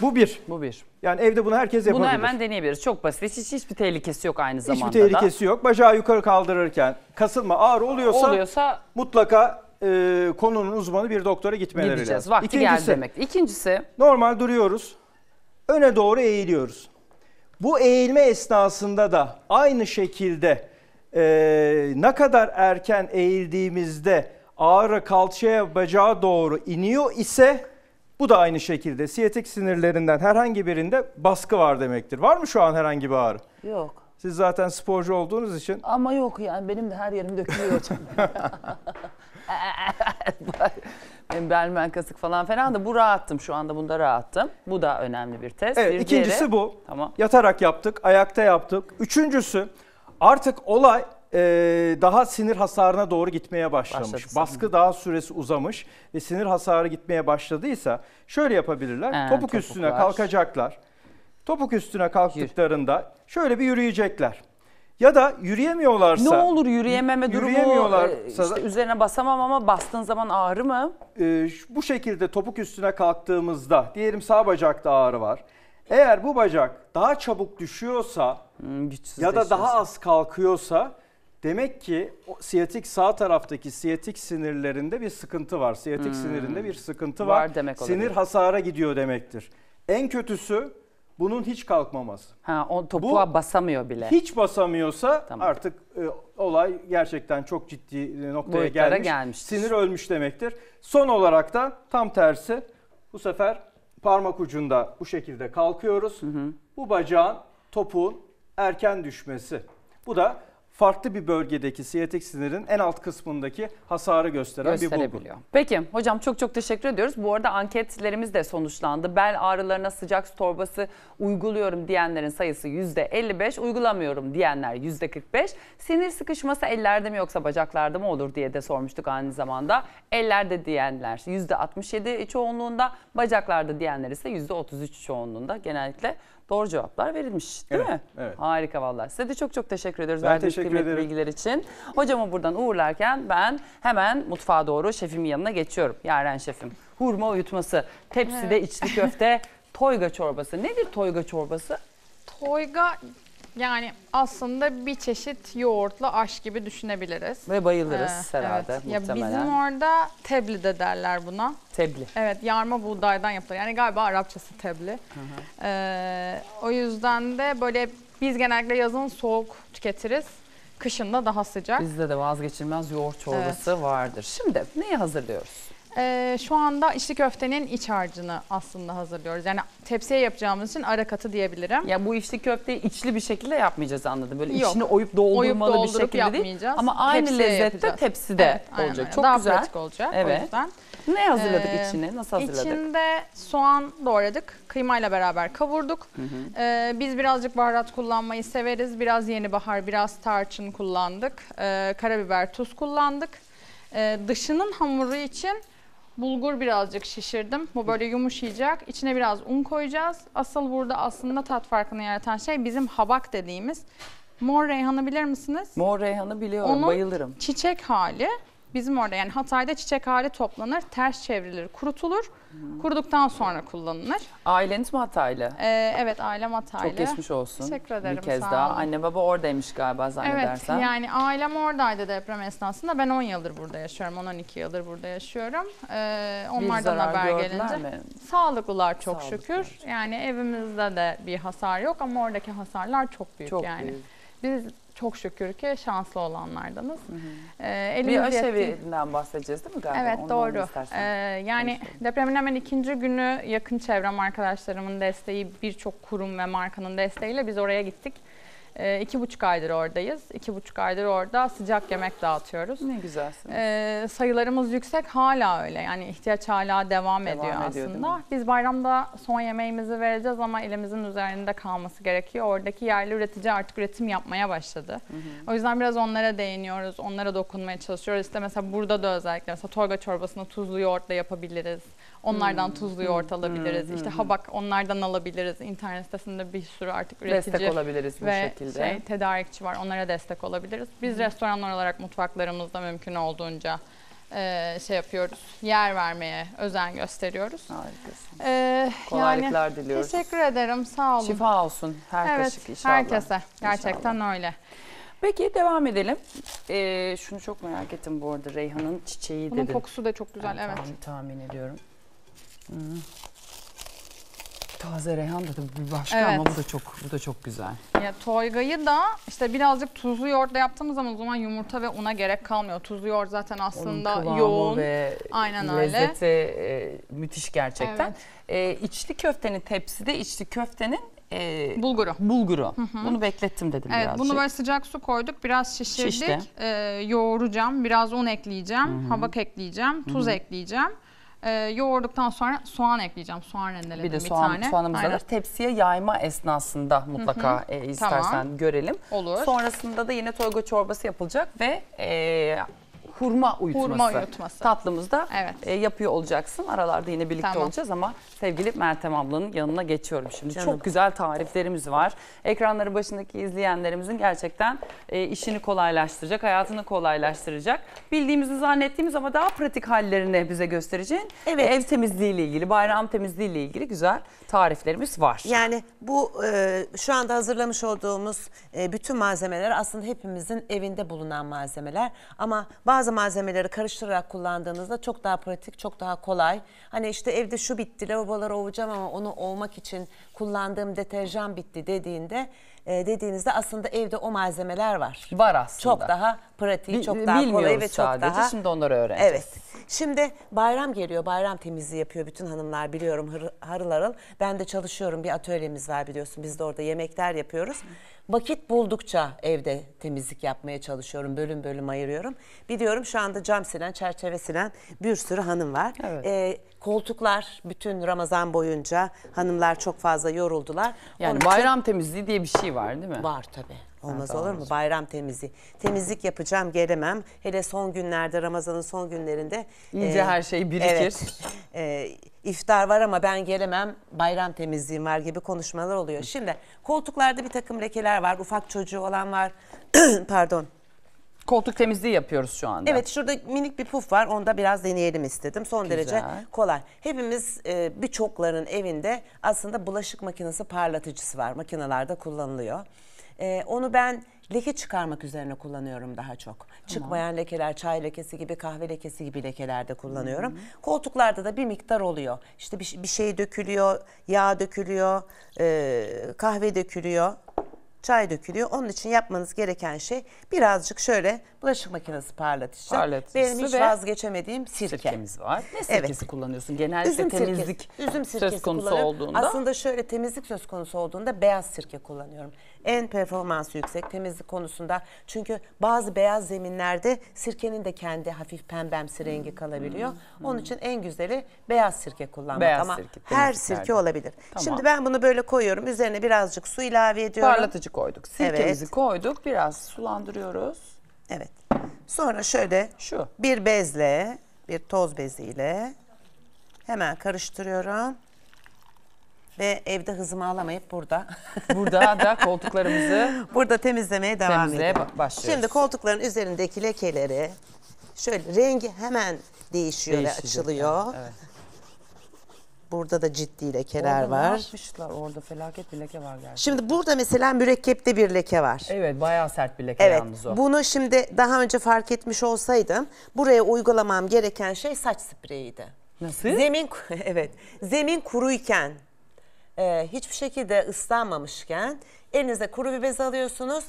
B: Bu bir. Bu bir. Yani evde bunu herkes yapabilir. Bunu hemen
A: deneyebiliriz. Çok basit. Hiç, hiçbir tehlikesi yok aynı zamanda Hiçbir tehlikesi
B: da. yok. Bacağı yukarı kaldırırken kasılma ağrı oluyorsa, oluyorsa mutlaka e, konunun uzmanı bir doktora gitmeleri Gideceğiz. lazım. Vakti İkincisi, geldi demek. İkincisi. Normal duruyoruz. Öne doğru eğiliyoruz. Bu eğilme esnasında da aynı şekilde e, ne kadar erken eğildiğimizde ağrı kalçaya bacağa doğru iniyor ise bu da aynı şekilde siyetik sinirlerinden herhangi birinde baskı var demektir. Var mı şu an herhangi bir ağrı? Yok. Siz zaten sporcu olduğunuz için.
A: Ama yok yani benim de her yerim dökülüyor Benim bel mankasık falan falan da bu rahattım şu anda bunda rahattım. Bu da önemli
B: bir test. Evet, bir ikincisi diğeri... bu. Tamam. Yatarak yaptık, ayakta yaptık. Üçüncüsü artık olay e, daha sinir hasarına doğru gitmeye başlamış. Başladı Baskı sanırım. daha süresi uzamış ve sinir hasarı gitmeye başladıysa şöyle yapabilirler. Ee, topuk topuklar. üstüne kalkacaklar. Topuk üstüne kalktıklarında şöyle bir yürüyecekler. Ya da yürüyemiyorlarsa... Ne olur yürüyememe durumu yürüyemiyorlarsa, e, işte
A: üzerine basamam ama bastığın zaman
B: ağrı mı? E, bu şekilde topuk üstüne kalktığımızda diyelim sağ bacakta ağrı var. Eğer bu bacak daha çabuk düşüyorsa hmm, ya da daha az kalkıyorsa demek ki siyatik sağ taraftaki siyatik sinirlerinde bir sıkıntı var. Siyatik hmm. sinirinde bir sıkıntı var. var demek Sinir hasara gidiyor demektir. En kötüsü bunun hiç kalkmaması. Ha, o topuğa Bu, basamıyor bile. Hiç basamıyorsa tamam. artık e, olay gerçekten çok ciddi noktaya gelmiş. Gelmiştir. Sinir ölmüş demektir. Son olarak da tam tersi bu sefer parmak ucunda bu şekilde kalkıyoruz. Hı hı. Bu bacağın topuğun erken düşmesi. Bu da farklı bir bölgedeki siyatik sinirin en alt kısmındaki hasarı gösteren bir bulgu.
A: Peki hocam çok çok teşekkür ediyoruz. Bu arada anketlerimiz de sonuçlandı. Bel ağrılarına sıcak su torbası uyguluyorum diyenlerin sayısı %55, uygulamıyorum diyenler %45. Sinir sıkışması ellerde mi yoksa bacaklarda mı olur diye de sormuştuk aynı zamanda. Ellerde diyenler %67 çoğunluğunda, bacaklarda diyenler ise %33 çoğunluğunda genellikle Doğru cevaplar verilmiş değil evet, mi? Evet. Harika valla. Size de çok çok teşekkür ederiz ben teşekkür ederim. bilgiler için. Hocamı buradan uğurlarken ben hemen mutfağa doğru şefimin yanına geçiyorum. Yaren şefim. Hurma uyutması, tepside evet. içli köfte, toyga çorbası. Nedir toyga çorbası?
C: Toyga yani aslında bir çeşit yoğurtlu aş gibi düşünebiliriz. Ve bayılırız ee, herhalde evet. muhtemelen. Ya bizim orada tebli de derler buna. Tebli. Evet yarma buğdaydan yapılır. Yani galiba Arapçası tebli. Hı hı. Ee, o yüzden de böyle biz genellikle yazın soğuk tüketiriz. kışında daha sıcak. Bizde
A: de vazgeçilmez yoğurt çorbası evet. vardır. Şimdi neyi hazırlıyoruz?
C: e, şu anda içli köftenin iç harcını aslında hazırlıyoruz. Yani tepsiye yapacağımız için ara katı diyebilirim.
A: Ya bu içli köfteyi içli bir şekilde yapmayacağız anladım. Böyle Yok. içini oyup doldurmalı oyup bir şekilde değil. Ama aynı tepsiye lezzette yapacağız. tepside evet, aynen olacak. Aynen. Çok Daha güzel. pratik olacak evet. o yüzden.
C: Ne hazırladık ee, içine? Nasıl hazırladık? İçinde soğan doğradık. Kıymayla beraber kavurduk. Hı hı. Ee, biz birazcık baharat kullanmayı severiz. Biraz yeni bahar, biraz tarçın kullandık. Ee, karabiber, tuz kullandık. Ee, dışının hamuru için bulgur birazcık şişirdim. Bu böyle yumuşayacak. İçine biraz un koyacağız. Asıl burada aslında tat farkını yaratan şey bizim habak dediğimiz. Mor reyhanı bilir misiniz? Mor reyhanı biliyorum, Onun bayılırım. çiçek hali. Bizim orada yani Hatay'da çiçek hali toplanır, ters çevrilir, kurutulur. Kuruduktan sonra kullanılır. Aileniz mi Hataylı? Ee, evet ailem Hataylı. Çok geçmiş olsun. Teşekkür ederim. Bir kez daha. Anne
A: baba oradaymış galiba zannedersen. Evet yani
C: ailem oradaydı deprem esnasında. Ben 10 yıldır burada yaşıyorum. 10-12 yıldır burada yaşıyorum. Ee, onlardan bir haber gelince. Mi? Sağlıklılar çok Sağlıklılar. şükür. Yani evimizde de bir hasar yok ama oradaki hasarlar çok büyük çok yani. Büyük. Biz çok şükür ki şanslı olanlardanız. Hı hı. E, bir aşevinden
A: bahsedeceğiz değil mi galiba? Evet Ondan doğru. E,
C: yani konuşalım. depremin hemen ikinci günü yakın çevrem arkadaşlarımın desteği birçok kurum ve markanın desteğiyle biz oraya gittik. E, iki buçuk aydır oradayız. İki buçuk aydır orada sıcak yemek dağıtıyoruz. Ne güzelsiniz. E, ee, sayılarımız yüksek hala öyle. Yani ihtiyaç hala devam, devam ediyor, ediyor aslında. Biz bayramda son yemeğimizi vereceğiz ama elimizin üzerinde kalması gerekiyor. Oradaki yerli üretici artık üretim yapmaya başladı. Hı hı. O yüzden biraz onlara değiniyoruz. Onlara dokunmaya çalışıyoruz. İşte mesela burada da özellikle mesela torba çorbasını tuzlu yoğurtla yapabiliriz. Onlardan hmm. tuzlu yoğurt hmm. alabiliriz. Hmm. İşte Habak onlardan alabiliriz. İnternet sitesinde bir sürü artık üretici destek olabiliriz bu ve şekilde. Şey, tedarikçi var. Onlara destek olabiliriz. Biz hmm. restoranlar olarak mutfaklarımızda mümkün olduğunca e, şey yapıyoruz. Yer vermeye özen gösteriyoruz. Harikasın. Ee, Kolaylıklar yani, diliyoruz. Teşekkür ederim. Sağ olun.
A: Şifa olsun her evet, kaşık inşallah. Herkese. Gerçekten inşallah. öyle. Peki devam edelim. Ee, şunu çok merak ettim bu arada Reyhan'ın çiçeği Bunun dedin. kokusu da çok güzel evet. evet. Tahmin, tahmin ediyorum. Taze rehan da tabii başka evet. ama bu da çok bu da çok güzel.
C: Ya toygayı da işte birazcık tuzlu yoğurtla yaptığımız zaman o zaman yumurta ve una gerek kalmıyor. Tuzlu yoğurt zaten aslında Onun yoğun. Ve Aynen öyle. Lezzeti
A: e, müthiş gerçekten. Evet. E, içli köftenin tepside içli köftenin e, bulguru. Bulguru. Hı hı. Bunu beklettim dedim evet, birazcık. Bunu böyle
C: sıcak su koyduk. Biraz şişirdik. E, yoğuracağım. Biraz un ekleyeceğim. Hı hı. Havak ekleyeceğim. Tuz hı hı. ekleyeceğim. E, yoğurduktan sonra soğan ekleyeceğim. Soğan rendeledim bir, de soğan, bir tane. Soğanımız da var.
A: Tepsiye yayma esnasında mutlaka Hı -hı. E, istersen tamam. görelim. Olur. Sonrasında da yine toyga çorbası yapılacak ve e, Kurma uyutması. Hurma uyutması. Tatlımızda evet. e, yapıyor olacaksın. Aralarda yine birlikte tamam. olacağız ama sevgili Mertem ablanın yanına geçiyorum şimdi. Canım. Çok güzel tariflerimiz var. Ekranları başındaki izleyenlerimizin gerçekten e, işini kolaylaştıracak, hayatını kolaylaştıracak. Bildiğimizi zannettiğimiz ama daha pratik hallerini bize göstereceğin evet. ev temizliği ile ilgili, bayram temizliği ile ilgili güzel tariflerimiz var.
D: Yani bu e, şu anda hazırlamış olduğumuz e, bütün malzemeler aslında hepimizin evinde bulunan malzemeler ama bazı bazı malzemeleri karıştırarak kullandığınızda çok daha pratik, çok daha kolay. Hani işte evde şu bitti, lavaboları ovacağım ama onu ovmak için kullandığım deterjan bitti dediğinde ee, dediğinizde aslında evde o malzemeler var. Var aslında. Çok daha pratiği, çok daha kolay ve çok sadece. daha... Şimdi
A: onları öğreneceğiz. Evet.
D: Şimdi bayram geliyor. Bayram temizliği yapıyor bütün hanımlar biliyorum harıl harıl. Ben de çalışıyorum. Bir atölyemiz var biliyorsun. Biz de orada yemekler yapıyoruz. Vakit buldukça evde temizlik yapmaya çalışıyorum. Bölüm bölüm ayırıyorum. Biliyorum şu anda cam silen, çerçeve silen bir sürü hanım var. Evet. Ee, Koltuklar bütün Ramazan boyunca hanımlar çok fazla yoruldular. Yani Onun bayram için... temizliği diye bir şey var değil mi? Var tabii. Olmaz olur mu? Bayram temizliği. Temizlik yapacağım gelemem. Hele son günlerde Ramazan'ın son günlerinde. İyice e, her şey birikir. Evet, e, iftar var ama ben gelemem bayram temizliğim var gibi konuşmalar oluyor. Şimdi koltuklarda bir takım lekeler var. Ufak çocuğu olan var.
A: Pardon koltuk temizliği yapıyoruz şu anda. Evet
D: şurada minik bir puf var onu da biraz deneyelim istedim. Son Güzel. derece kolay. Hepimiz e, birçokların evinde aslında bulaşık makinesi parlatıcısı var. Makinelerde kullanılıyor. E, onu ben leke çıkarmak üzerine kullanıyorum daha çok. Tamam. Çıkmayan lekeler, çay lekesi gibi, kahve lekesi gibi lekelerde kullanıyorum. Hı Koltuklarda da bir miktar oluyor. İşte bir, bir şey dökülüyor, yağ dökülüyor, e, kahve dökülüyor çay dökülüyor. Onun için yapmanız gereken şey birazcık şöyle bulaşık makinesi parlatıcı, Parlatıcısı Benim hiç vazgeçemediğim sirke. Sirkemiz var. Ne sirkesi evet. kullanıyorsun? Genelde üzüm temizlik sirkesi. üzüm sirkesi söz konusu olduğunda. Aslında şöyle temizlik söz konusu olduğunda beyaz sirke kullanıyorum en performansı yüksek temizlik konusunda. Çünkü bazı beyaz zeminlerde sirkenin de kendi hafif pembemsi rengi kalabiliyor. Hmm. Onun için en güzeli beyaz sirke kullanmak Beyaz ama sirke, her sirke sirke. olabilir. Tamam. Şimdi ben bunu böyle koyuyorum. Üzerine birazcık su ilave ediyorum. Parlatıcı koyduk. Sirkemizi Evet. koyduk. Biraz sulandırıyoruz. Evet. Sonra şöyle Şu. bir bezle, bir toz beziyle hemen karıştırıyorum. Ve evde hızımı alamayıp burada. Burada da koltuklarımızı burada temizlemeye devam temizlemeye ediyorum. başlıyoruz. Şimdi koltukların üzerindeki lekeleri şöyle rengi hemen değişiyor Değişecek, ve açılıyor. Evet, Burada da ciddi lekeler orada var. Orada yapmışlar orada felaket bir leke var gerçekten. Şimdi burada mesela mürekkepte bir leke var.
A: Evet bayağı sert bir leke evet, yalnız o.
D: Bunu şimdi daha önce fark etmiş olsaydım buraya uygulamam gereken şey saç spreyiydi. Nasıl? Zemin evet. Zemin kuruyken e, hiçbir şekilde ıslanmamışken elinize kuru bir bez alıyorsunuz.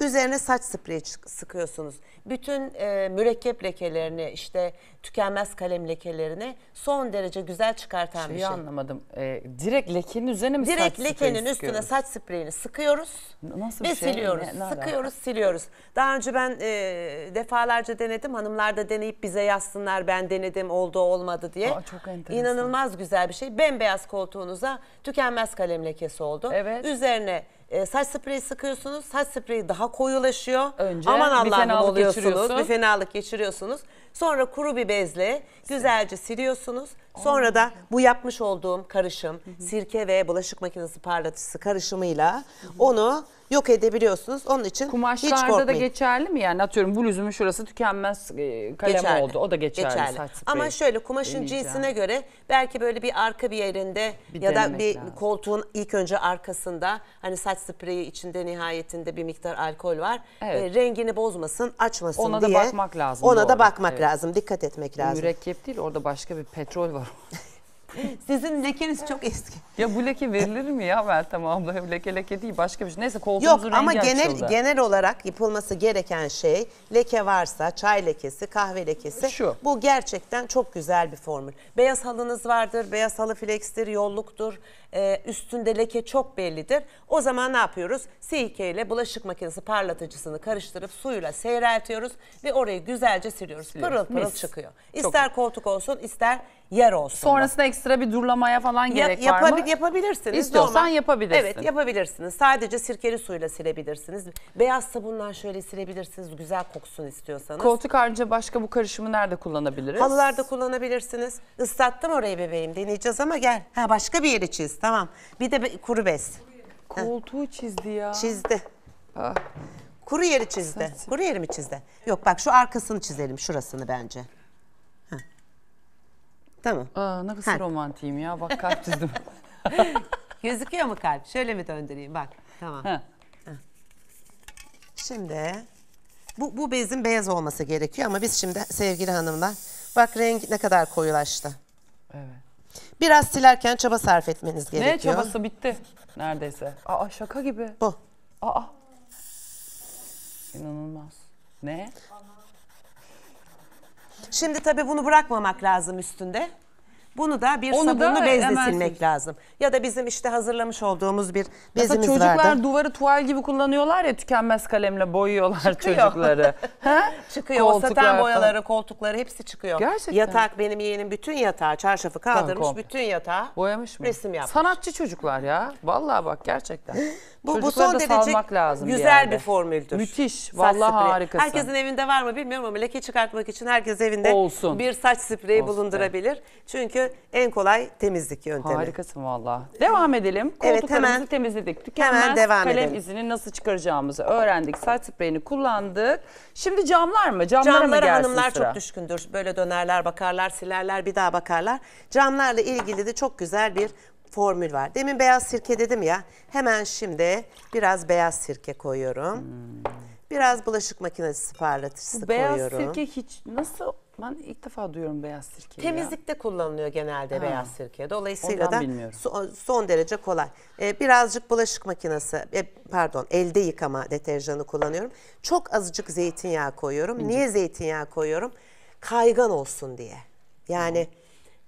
D: Üzerine saç spreyi sıkıyorsunuz. Bütün e, mürekkep lekelerini işte tükenmez kalem lekelerini son derece güzel çıkartan Şeyi bir şey.
A: anlamadım. Ee, direkt lekenin üzerine mi Direkt saç spreyi lekenin üstüne
D: saç spreyini sıkıyoruz Nasıl ve bir şey? siliyoruz. Ne- ne alaka? sıkıyoruz, siliyoruz. Daha önce ben e, defalarca denedim. Hanımlar da deneyip bize yazsınlar ben denedim oldu olmadı diye. Aa, çok enteresan. İnanılmaz güzel bir şey. Bembeyaz koltuğunuza tükenmez kalem lekesi oldu. Evet. Üzerine e, saç spreyi sıkıyorsunuz. Saç spreyi daha koyulaşıyor. Önce Aman bir Allah'ım fenalık oluyorsunuz. Bir geçiriyorsun. fenalık geçiriyorsunuz. Sonra kuru bir bezle güzelce siliyorsunuz. Sonra da bu yapmış olduğum karışım, sirke ve bulaşık makinesi parlatıcısı karışımıyla onu yok edebiliyorsunuz. Onun için Kumaşlarda hiç korkmayın. da
A: geçerli mi? Yani atıyorum bluzunun şurası tükenmez e, kalem geçerli. oldu. O da geçerli. geçerli. Ama şöyle
D: kumaşın cinsine göre belki böyle bir arka bir yerinde bir ya da bir lazım. koltuğun ilk önce arkasında hani saç spreyi içinde nihayetinde bir miktar alkol var. E, evet. E, rengini bozmasın, açmasın ona diye. Ona da bakmak lazım. Ona da bakmak evet. lazım. Dikkat etmek lazım. Mürekkep değil orada başka bir petrol var. Sizin lekeniz çok eski. Ya bu leke verilir
A: mi ya Meltem abla? Leke leke değil başka bir şey. Neyse koltuğumuzun Yok rengi ama genel açıldı.
D: genel olarak yapılması gereken şey leke varsa çay lekesi, kahve lekesi. Şu. Bu gerçekten çok güzel bir formül. Beyaz halınız vardır, beyaz halı flextir, yolluktur. Ee, üstünde leke çok bellidir. O zaman ne yapıyoruz? silke ile bulaşık makinesi parlatıcısını karıştırıp suyla seyreltiyoruz ve orayı güzelce siliyoruz. Pırıl pırıl Mis. çıkıyor. İster koltuk olsun, ister yer olsun. Sonrasında
A: eksik ekstra bir durlamaya falan gerek Yap- var mı?
D: Yapabilirsiniz. İstiyorsan Normal. yapabilirsin. Evet yapabilirsiniz. Sadece sirkeli suyla silebilirsiniz. Beyaz sabunla şöyle silebilirsiniz. Güzel koksun istiyorsanız. Koltuk haricinde başka bu karışımı nerede kullanabiliriz? Halılarda kullanabilirsiniz. Islattım orayı bebeğim. Deneyeceğiz ama gel. Ha başka bir yeri çiz. Tamam. Bir de be- kuru bez.
A: Koltuğu çizdi ya.
D: Çizdi. Ah. Kuru yeri çizdi. Kuru yeri mi çizdi? Yok bak şu arkasını çizelim şurasını bence. Tamam. Aa, nasıl kadar romantiyim ya. Bak kalp çizdim. Gözüküyor mu kalp? Şöyle mi döndüreyim? Bak. Tamam. Ha. Şimdi bu, bu bezin beyaz olması gerekiyor ama biz şimdi sevgili hanımlar bak renk ne kadar koyulaştı. Evet. Biraz silerken çaba sarf etmeniz gerekiyor. Ne çabası
A: bitti neredeyse. Aa şaka gibi. Bu. Aa.
D: İnanılmaz. Ne? Şimdi tabii bunu bırakmamak lazım üstünde. Bunu da bir Onu da bezle hemen silmek lazım. Ya da bizim işte hazırlamış olduğumuz bir bezimiz Mesela çocuklar vardı. duvarı tuval gibi kullanıyorlar ya tükenmez kalemle boyuyorlar
A: Çıkıyor. çocukları.
D: ha? Çıkıyor o Koltuklar saten falan. boyaları, koltukları hepsi çıkıyor. Gerçekten. Yatak benim yeğenim bütün yatağı, çarşafı kaldırmış komple. bütün yatağı. Boyamış mı? Resim yapmış. Sanatçı çocuklar ya. Vallahi bak gerçekten. Bu, bu son da derece lazım güzel bir, yerde. formüldür. Müthiş, Saç vallahi spreyi. Herkesin evinde var mı bilmiyorum ama leke çıkartmak için herkes evinde Olsun. bir saç spreyi Olsun, bulundurabilir. Çünkü en kolay temizlik yöntemi. Harikasın valla. Devam edelim. Evet, Koltuklarımızı hemen- temizledik. Tükenmez hemen devam kalem edelim.
A: izini nasıl çıkaracağımızı öğrendik. Saç spreyini kullandık.
D: Şimdi camlar mı? Camlara mı Camlara gelsin hanımlar sıra? çok düşkündür. Böyle dönerler, bakarlar, silerler, bir daha bakarlar. Camlarla ilgili de çok güzel bir formül var. Demin beyaz sirke dedim ya. Hemen şimdi biraz beyaz sirke koyuyorum. Hmm. Biraz bulaşık makinesi parlatıcısı koyuyorum. Beyaz sirke
A: hiç nasıl ben ilk defa duyuyorum beyaz sirkeyi. Temizlikte
D: ya. kullanılıyor genelde ha. beyaz sirke. Dolayısıyla Ondan da son, son derece kolay. Ee, birazcık bulaşık makinesi, e, pardon elde yıkama deterjanı kullanıyorum. Çok azıcık zeytinyağı koyuyorum. İncik. Niye zeytinyağı koyuyorum? Kaygan olsun diye. Yani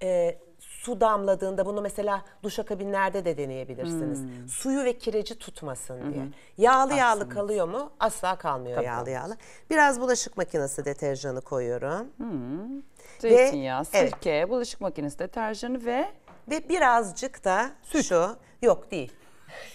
D: hmm. e, su damladığında bunu mesela duşakabinlerde de deneyebilirsiniz. Hmm. Suyu ve kireci tutmasın hmm. diye. Yağlı Aslında. yağlı kalıyor mu? Asla kalmıyor Tabii. yağlı yağlı. Biraz bulaşık makinesi deterjanı koyuyorum. Hmm. Zeytinyağı, ve, sirke, evet. bulaşık makinesi deterjanı ve... Ve birazcık da Süt. şu, yok değil.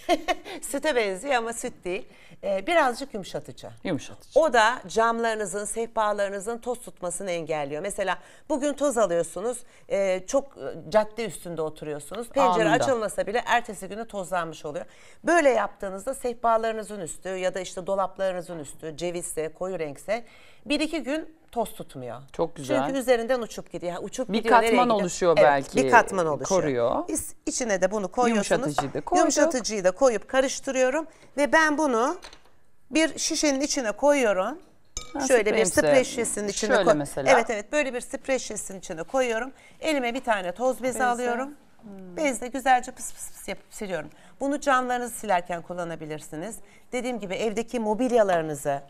D: Süte benziyor ama süt değil e, birazcık yumuşatıcı. Yumuşatıcı. O da camlarınızın, sehpalarınızın toz tutmasını engelliyor. Mesela bugün toz alıyorsunuz, e, çok e, cadde üstünde oturuyorsunuz. Pencere Anında. açılmasa bile ertesi günü tozlanmış oluyor. Böyle yaptığınızda sehpalarınızın üstü ya da işte dolaplarınızın üstü, cevizse, koyu renkse bir iki gün toz tutmuyor. Çok güzel. Çünkü üzerinden uçup gidiyor. Yani uçup bir gidiyor, katman oluşuyor evet, belki. Bir katman oluşuyor. Koruyor. İçine de bunu koyuyorsunuz. Yumuşatıcıyı da koyduk. Yumuşatıcıyı da koyup karıştırıyorum ve ben bunu bir şişenin içine koyuyorum.
B: Ha, Şöyle bir sprey şişesinin içine koyuyorum. Evet
D: evet böyle bir sprey şişesinin içine koyuyorum. Elime bir tane toz bezi alıyorum. Hmm. Bezle güzelce pıs pıs pıs yapıp siliyorum. Bunu camlarınızı silerken kullanabilirsiniz. Dediğim gibi evdeki mobilyalarınızı,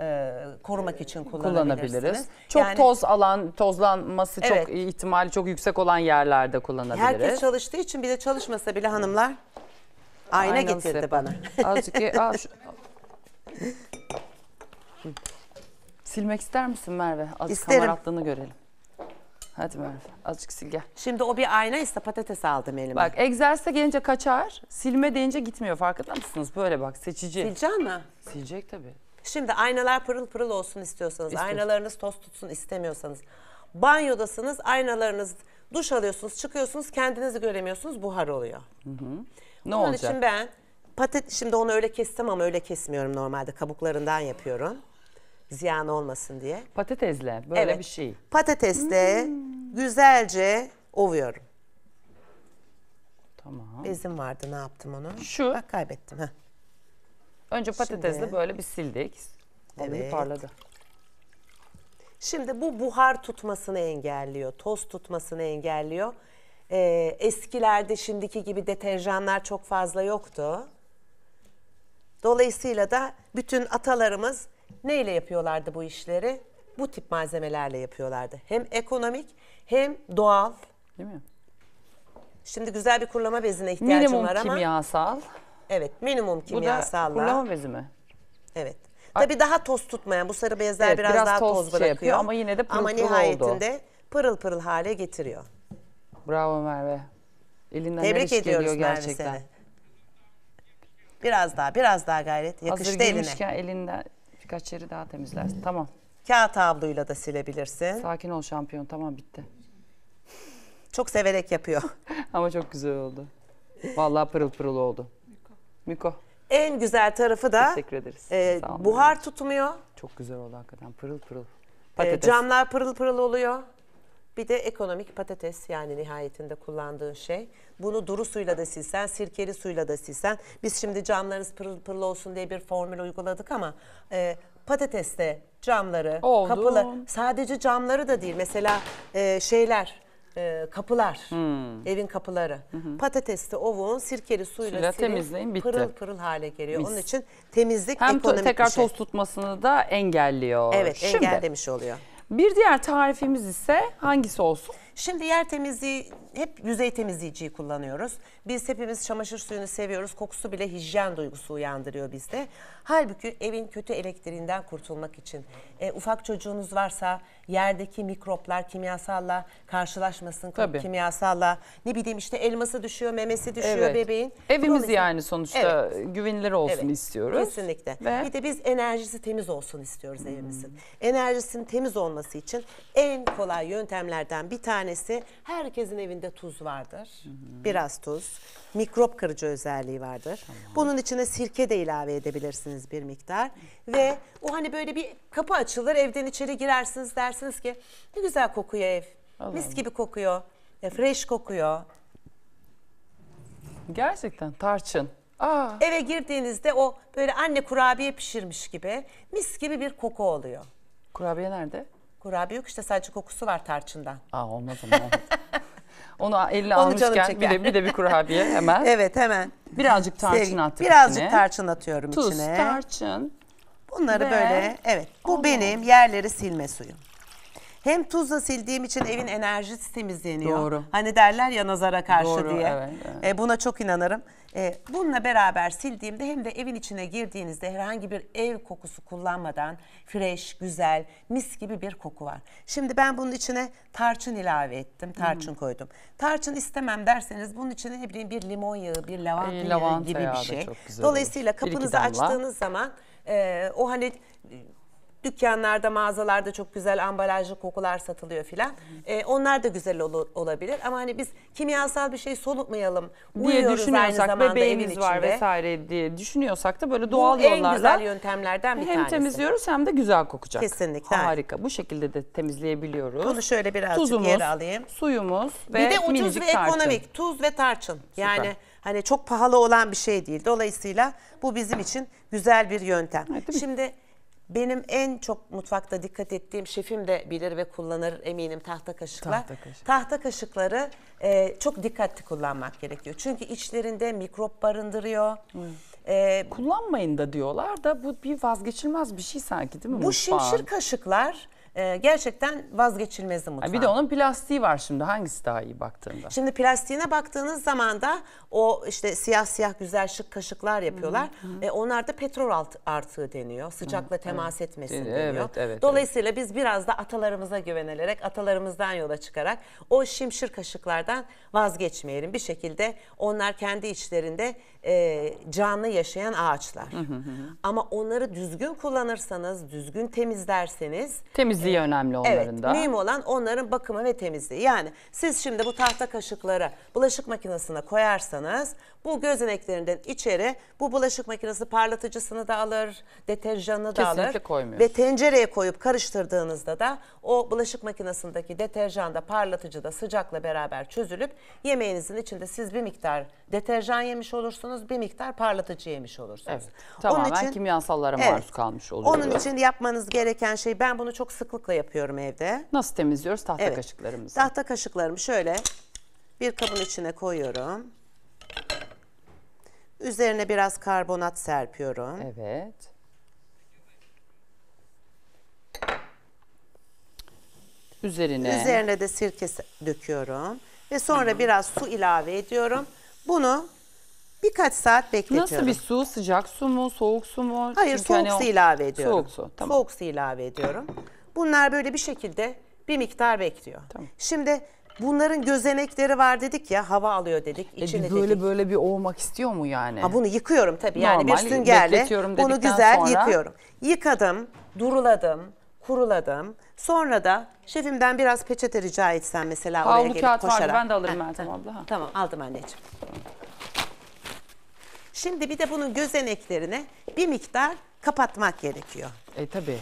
D: e, korumak için kullanabiliriz. Çok yani, toz alan, tozlanması evet. çok
A: ihtimali çok yüksek olan yerlerde kullanabiliriz. Herkes
D: çalıştığı için bir de çalışmasa bile hanımlar
A: ayna Aynası. getirdi bana.
D: Azıcık al
A: Silmek ister misin Merve? Azıcık İsterim. hamaratlığını görelim. Hadi Merve
D: azıcık sil gel. Şimdi o bir ayna ise patates aldım elime. Bak
A: egzersize gelince kaçar, silme deyince gitmiyor
D: farkında mısınız? Böyle bak seçici. Sileceğim mi? Silecek tabii. Şimdi aynalar pırıl pırıl olsun istiyorsanız, İstiyorsun. aynalarınız toz tutsun istemiyorsanız, banyodasınız, aynalarınız duş alıyorsunuz, çıkıyorsunuz, kendinizi göremiyorsunuz, buhar oluyor.
A: Hı hı. Ne Onun olacak? için
D: ben patat şimdi onu öyle kestim ama öyle kesmiyorum normalde. Kabuklarından yapıyorum. Ziyan olmasın diye. Patatesle böyle evet. bir şey. Patatesle hmm. güzelce ovuyorum. Tamam. Bezim vardı ne yaptım onu? Şu. Bak kaybettim. Heh.
A: Önce patatesle Şimdi- böyle
D: bir sildik. Vallahi Evet. parladı. Şimdi bu buhar tutmasını engelliyor, toz tutmasını engelliyor. Ee, eskilerde şimdiki gibi deterjanlar çok fazla yoktu. Dolayısıyla da bütün atalarımız neyle yapıyorlardı bu işleri? Bu tip malzemelerle yapıyorlardı. Hem ekonomik hem doğal. Değil mi? Şimdi güzel bir kurulama bezine ihtiyacım Minimum var ama kimyasal. Evet minimum kimyasallar. Bu da kurulama bezi mi? Evet. Tabii daha toz tutmayan bu sarı bezler Evet, biraz, biraz daha toz toz, şey bırakıyor. yapıyor ama yine de pırıl Ama pırıl oldu. nihayetinde pırıl pırıl hale getiriyor.
A: Bravo Merve. Elinden her Tebrik ediyoruz geliyor Merve gerçekten. seni.
D: Biraz daha biraz daha gayret. Yakıştı eline. girmişken elinden birkaç yeri daha temizlersin. Tamam. Kağıt havluyla da silebilirsin. Sakin ol şampiyon. Tamam bitti. Çok severek yapıyor. Ama çok güzel oldu. Vallahi pırıl pırıl oldu. Miko. En güzel tarafı da Teşekkür ederiz. E, buhar tutmuyor.
A: Çok güzel oldu hakikaten pırıl pırıl. E, camlar
D: pırıl pırıl oluyor. Bir de ekonomik patates yani nihayetinde kullandığın şey. Bunu duru suyla da silsen, sirkeli suyla da silsen. Biz şimdi camlarınız pırıl pırıl olsun diye bir formül uyguladık ama e, patates de camları, Oldu. kapıları, sadece camları da değil. Mesela e, şeyler e, kapılar, hmm. evin kapıları. Hı hı. Patatesli ovuğun sirkeli suyla Suyla silin, temizleyin, bitti. pırıl pırıl hale geliyor. Mis. Onun için temizlik Hem ekonomik Hem tekrar şey. toz tutmasını da
A: engelliyor. Evet Şimdi, engellemiş oluyor.
D: Bir diğer tarifimiz ise hangisi olsun? Şimdi yer temizliği hep yüzey temizleyiciyi kullanıyoruz. Biz hepimiz çamaşır suyunu seviyoruz. Kokusu bile hijyen duygusu uyandırıyor bizde. Halbuki evin kötü elektriğinden kurtulmak için e, ufak çocuğunuz varsa yerdeki mikroplar kimyasalla karşılaşmasın. Tabii. Kimyasalla ne bileyim işte elması düşüyor, memesi düşüyor evet. bebeğin. Evimiz yani sonuçta evet.
A: güvenilir olsun evet. istiyoruz. Kesinlikle. Ve...
D: Bir de biz enerjisi temiz olsun istiyoruz evimizin. hmm. evimizin. Enerjisinin temiz olması için en kolay yöntemlerden bir tane tanesi herkesin evinde tuz vardır. Hı hı. Biraz tuz. Mikrop kırıcı özelliği vardır. Tamam. Bunun içine sirke de ilave edebilirsiniz bir miktar. Ve o hani böyle bir kapı açılır evden içeri girersiniz dersiniz ki ne güzel kokuyor ev. Allah Mis gibi kokuyor. E, fresh kokuyor. Gerçekten tarçın. Aa. Eve girdiğinizde o böyle anne kurabiye pişirmiş gibi mis gibi bir koku oluyor. Kurabiye nerede? Kurabiye yok işte sadece kokusu var tarçından. Aa olmaz ama. Onu eline Onu almışken bir de, bir de bir kurabiye hemen. evet hemen. Birazcık tarçın Sevgili, attık Birazcık içine. tarçın atıyorum Tuz, içine. Tuz, tarçın. Bunları ve... böyle evet bu Allah. benim yerleri silme suyum. Hem tuzla sildiğim için evin enerjisi temizleniyor. Doğru. Hani derler ya nazara karşı Doğru, diye. Evet, evet. E, buna çok inanırım. E, bununla beraber sildiğimde hem de evin içine girdiğinizde herhangi bir ev kokusu kullanmadan fresh, güzel, mis gibi bir koku var. Şimdi ben bunun içine tarçın ilave ettim, tarçın koydum. Tarçın istemem derseniz bunun içine ne bileyim bir limon yağı, bir lavanta, yağı lavanta gibi yağı bir şey. çok güzel olur. Dolayısıyla kapınızı açtığınız zaman e, o hani Dükkanlarda, mağazalarda çok güzel ambalajlı kokular satılıyor filan. E, onlar da güzel ol, olabilir. Ama hani biz kimyasal bir şey solutmayalım. Diye düşünüyorsak bebeğimiz var
A: vesaire diye düşünüyorsak da böyle doğal Bu yollarla. en güzel
D: yöntemlerden bir hem tanesi. Hem temizliyoruz hem de
A: güzel kokacak. Kesinlikle. Harika. Bu şekilde de temizleyebiliyoruz. Bunu şöyle birazcık Tuzumuz, yere alayım.
D: suyumuz ve Bir de ucuz ve tarçın. ekonomik. Tuz ve tarçın. Süper. Yani hani çok pahalı olan bir şey değil. Dolayısıyla bu bizim için güzel bir yöntem. Evet, Şimdi benim en çok mutfakta dikkat ettiğim şefim de bilir ve kullanır eminim tahta kaşıklar. Tahta, kaşık. tahta kaşıkları e, çok dikkatli kullanmak gerekiyor. Çünkü içlerinde mikrop barındırıyor. Hmm. E, Kullanmayın da diyorlar da bu bir vazgeçilmez bir şey sanki değil mi?
A: Bu mutfağın? şimşir
D: kaşıklar e, gerçekten vazgeçilmezdi mutfağın. Bir de
A: onun plastiği var şimdi hangisi daha iyi baktığında?
D: Şimdi plastiğine baktığınız zaman da o işte siyah siyah güzel şık kaşıklar yapıyorlar. Hı hı. E, onlar da petrol alt, artığı deniyor. Sıcakla temas evet. etmesin deniyor. Evet, evet, Dolayısıyla evet. biz biraz da atalarımıza güvenerek, atalarımızdan yola çıkarak o şimşir kaşıklardan vazgeçmeyelim. Bir şekilde onlar kendi içlerinde e, canlı yaşayan ağaçlar. Hı hı hı. Ama onları düzgün kullanırsanız, düzgün temizlerseniz...
A: Temizliği e, önemli onların evet, da. Evet, mühim
D: olan onların bakımı ve temizliği. Yani siz şimdi bu tahta kaşıkları bulaşık makinesine koyarsanız bu gözeneklerinden içeri bu bulaşık makinesi parlatıcısını da alır, deterjanını Kesinlikle da alır. Kesinlikle Ve tencereye koyup karıştırdığınızda da o bulaşık makinesindeki deterjan da parlatıcı da sıcakla beraber çözülüp yemeğinizin içinde siz bir miktar deterjan yemiş olursunuz vücudunuz bir miktar parlatıcı yemiş olursunuz. Evet. Tamamen onun için, kimyasallara maruz kalmış oluyor. Onun için yapmanız gereken şey ben bunu çok sıklıkla yapıyorum evde. Nasıl temizliyoruz tahta evet. kaşıklarımızı? Tahta kaşıklarımı şöyle bir kabın içine koyuyorum. Üzerine biraz karbonat serpiyorum. Evet. Üzerine. Üzerine de sirke döküyorum ve sonra Hı -hı. biraz su ilave ediyorum. Bunu Birkaç saat bekletiyorum. Nasıl bir su? Sıcak su mu? Soğuk su mu? Hayır Çünkü hani soğuk hani su ilave ediyorum. Soğuk su, tamam. Soğuk su ilave ediyorum. Bunlar böyle bir şekilde bir miktar bekliyor. Tamam. Şimdi bunların gözenekleri var dedik ya hava alıyor dedik. E, içine böyle dedik. böyle bir olmak istiyor mu yani? Ha, bunu yıkıyorum tabii yani Normal, bir süngerle bunu güzel sonra- yıkıyorum. Yıkadım, duruladım, kuruladım. Sonra da şefimden biraz peçete rica etsem mesela oraya Havlu gelip kağıt vardı ben de alırım Meltem abla. ha. Tamam aldım anneciğim. Şimdi bir de bunun gözeneklerine bir miktar kapatmak gerekiyor. E tabii.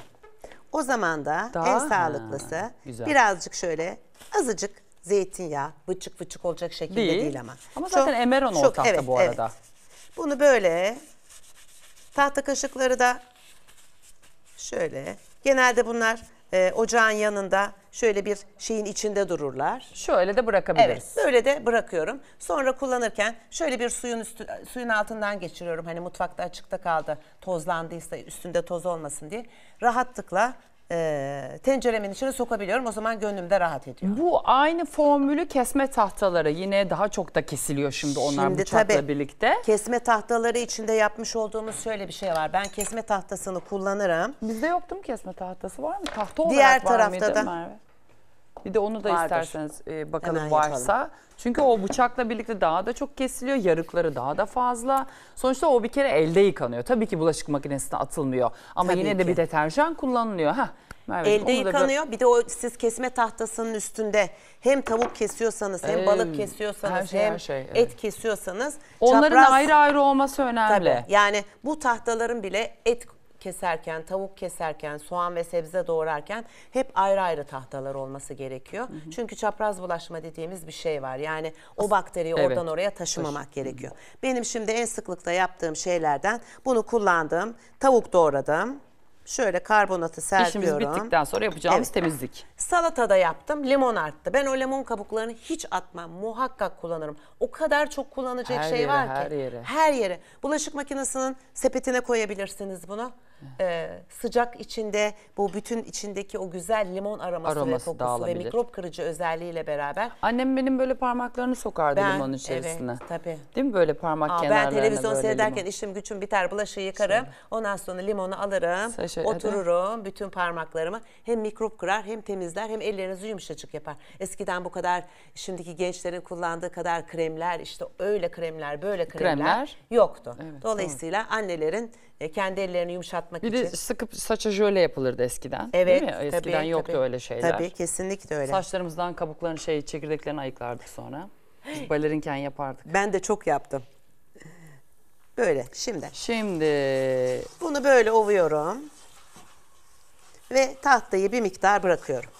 D: O zaman da Daha, en sağlıklısı ha, birazcık şöyle azıcık zeytinyağı bıçık bıçık olacak şekilde değil, değil ama. Ama çok, zaten emeron çok, ortakta evet, bu arada. Evet. Bunu böyle tahta kaşıkları da şöyle genelde bunlar e, ocağın yanında şöyle bir şeyin içinde dururlar. Şöyle de bırakabiliriz. Evet, böyle de bırakıyorum. Sonra kullanırken şöyle bir suyun üstü, suyun altından geçiriyorum. Hani mutfakta açıkta kaldı, tozlandıysa üstünde toz olmasın diye. Rahatlıkla e, tenceremin içine sokabiliyorum. O zaman gönlümde rahat ediyor. Bu aynı
A: formülü kesme tahtaları yine daha çok da kesiliyor şimdi onlar şimdi, bıçakla tabii, birlikte.
D: Kesme tahtaları içinde yapmış olduğumuz şöyle bir şey var. Ben kesme tahtasını kullanırım. Bizde yoktu mu
A: kesme tahtası
D: var mı? Tahta olarak Diğer var tarafta mıydı da, Merve? Bir de onu da Vardır. isterseniz
A: e, bakalım Hemen varsa. Yapalım. Çünkü o bıçakla birlikte daha da çok kesiliyor. Yarıkları daha da fazla. Sonuçta o bir kere elde yıkanıyor. Tabii ki bulaşık makinesine atılmıyor. Ama Tabii yine ki. de bir deterjan kullanılıyor. Heh. Merve, Elde yıkanıyor. Bir...
D: bir de o siz kesme tahtasının üstünde hem tavuk kesiyorsanız hem ee, balık kesiyorsanız şey, hem şey, evet. et kesiyorsanız onların çapraz... ayrı ayrı
A: olması önemli. Tabii.
D: Yani bu tahtaların bile et keserken, tavuk keserken, soğan ve sebze doğrarken hep ayrı ayrı tahtalar olması gerekiyor. Hı hı. Çünkü çapraz bulaşma dediğimiz bir şey var. Yani o bakteriyi evet. oradan oraya taşımamak Taş. gerekiyor. Hı hı. Benim şimdi en sıklıkla yaptığım şeylerden bunu kullandım. Tavuk doğradım. Şöyle karbonatı serpiyorum. İşimiz bittikten
A: sonra yapacağımız evet. temizlik.
D: Salata da yaptım. Limon arttı. Ben o limon kabuklarını hiç atmam. Muhakkak kullanırım. O kadar çok kullanacak her şey yere, var ki. Her yere. Her yere. Bulaşık makinesinin sepetine koyabilirsiniz bunu. Ee, sıcak içinde bu bütün içindeki o güzel limon aroması, Aroması ve kokusu ve mikrop kırıcı özelliğiyle beraber. Annem benim böyle parmaklarını sokardı Ben- limonun içerisine. evet, tabii.
A: Değil mi böyle parmak Aa, kenarlarına ben televizyon seyrederken limon.
D: işim gücüm biter bulaşığı yıkarım. Ondan sonra limonu alırım. Saşe- otururum bütün parmaklarımı. Hem mikrop kırar hem temizler hem ellerinizi yumuşacık yapar. Eskiden bu kadar şimdiki gençlerin kullandığı kadar kremler işte öyle kremler böyle kremler, Kremler. yoktu.
A: Dolayısıyla
D: annelerin e, kendi ellerini yumuşatmak Bir için. de
A: sıkıp saça jöle yapılırdı eskiden. Evet. Değil mi? Eskiden yoktu tabii. öyle şeyler. Tabii kesinlikle öyle. Saçlarımızdan kabuklarını şey çekirdeklerini ayıklardık sonra. balerinken yapardık. Ben de
D: çok yaptım. Böyle şimdi. Şimdi. Bunu böyle ovuyorum. Ve tahtayı bir miktar bırakıyorum.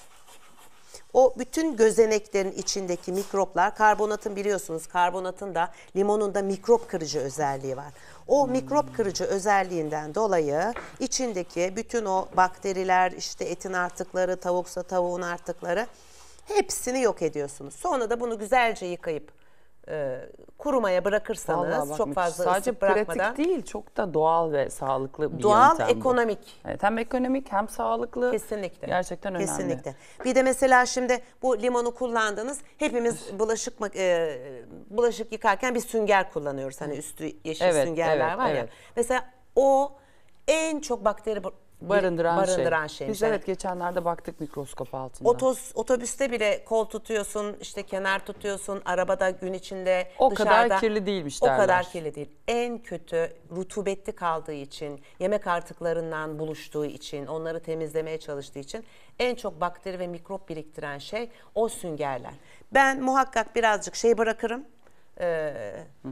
D: O bütün gözeneklerin içindeki mikroplar, karbonatın biliyorsunuz karbonatın da limonun da mikrop kırıcı özelliği var. O mikrop kırıcı özelliğinden dolayı içindeki bütün o bakteriler, işte etin artıkları, tavuksa tavuğun artıkları hepsini yok ediyorsunuz. Sonra da bunu güzelce yıkayıp e, kurumaya bırakırsanız bak, çok fazla sadece ısıt bırakmadan. pratik
A: değil çok da doğal ve sağlıklı bir doğal, yöntem Doğal
D: ekonomik. Evet, hem ekonomik hem sağlıklı. Kesinlikle. Gerçekten önemli. Kesinlikle. Bir de mesela şimdi bu limonu kullandınız. Hepimiz bulaşık e, bulaşık yıkarken bir sünger kullanıyoruz. Hani üstü yeşil evet, süngerler evet, var evet. Mesela o en çok bakteri barındıran, barındıran şey. Biz şey. evet
A: geçenlerde baktık mikroskop altında. Otos,
D: otobüste bile kol tutuyorsun, işte kenar tutuyorsun, arabada gün içinde o dışarıda. O kadar kirli değilmiş derler. O kadar kirli değil. En kötü rutubetli kaldığı için, yemek artıklarından buluştuğu için, onları temizlemeye çalıştığı için en çok bakteri ve mikrop biriktiren şey o süngerler. Ben muhakkak birazcık şey bırakırım. Ee, Hı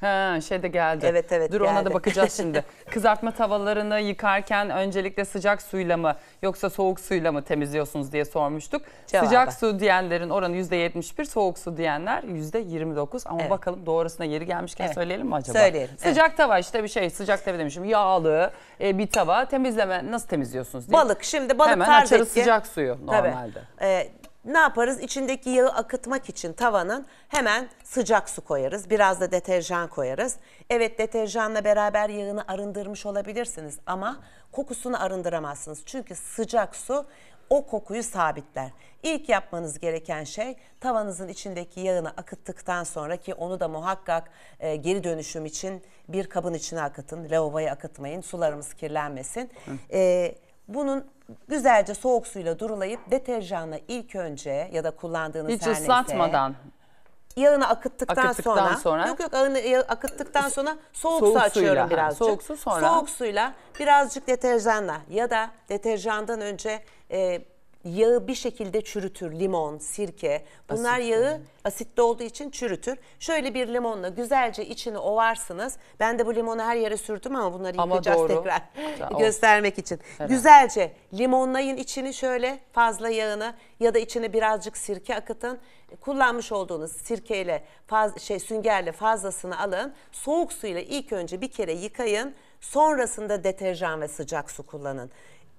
D: Ha, şey de geldi. Evet evet Dur geldi. ona da bakacağız şimdi.
A: Kızartma tavalarını yıkarken öncelikle sıcak suyla mı yoksa soğuk suyla mı temizliyorsunuz diye sormuştuk. Cevabı. Sıcak su diyenlerin oranı %71, soğuk su diyenler %29 ama evet. bakalım doğrusuna yeri gelmişken evet. söyleyelim mi acaba? Söyleyelim. Sıcak evet. tava işte bir şey sıcak tava demişim yağlı e, bir tava temizleme nasıl temizliyorsunuz? Diye. Balık
D: şimdi balık Hemen tarz etki. sıcak suyu normalde. Tabii. Ee, ne yaparız? İçindeki yağı akıtmak için tavanın hemen sıcak su koyarız. Biraz da deterjan koyarız. Evet deterjanla beraber yağını arındırmış olabilirsiniz ama kokusunu arındıramazsınız. Çünkü sıcak su o kokuyu sabitler. İlk yapmanız gereken şey tavanızın içindeki yağını akıttıktan sonra ki onu da muhakkak e, geri dönüşüm için bir kabın içine akıtın. Lavaboya akıtmayın. Sularımız kirlenmesin. E, bunun güzelce soğuk suyla durulayıp deterjanla ilk önce ya da kullandığınız Hiç her neyse, ıslatmadan. Yağını akıttıktan, Akıttıktan sonra, sonra. yok yok yağını e, akıttıktan sonra soğuk, Soğuk su açıyorum suyla, birazcık. soğuk su sonra. Soğuk suyla birazcık deterjanla ya da deterjandan önce e, yağı bir şekilde çürütür. Limon, sirke bunlar Asitli. yağı asitli olduğu için çürütür. Şöyle bir limonla güzelce içini ovarsınız. Ben de bu limonu her yere sürdüm ama bunları Ama yıkayacağız doğru. tekrar göstermek için. Herhalde. Güzelce limonlayın içini şöyle fazla yağını ya da içine birazcık sirke akıtın. Kullanmış olduğunuz sirkeyle faz, şey süngerle fazlasını alın. Soğuk suyla ilk önce bir kere yıkayın. Sonrasında deterjan ve sıcak su kullanın.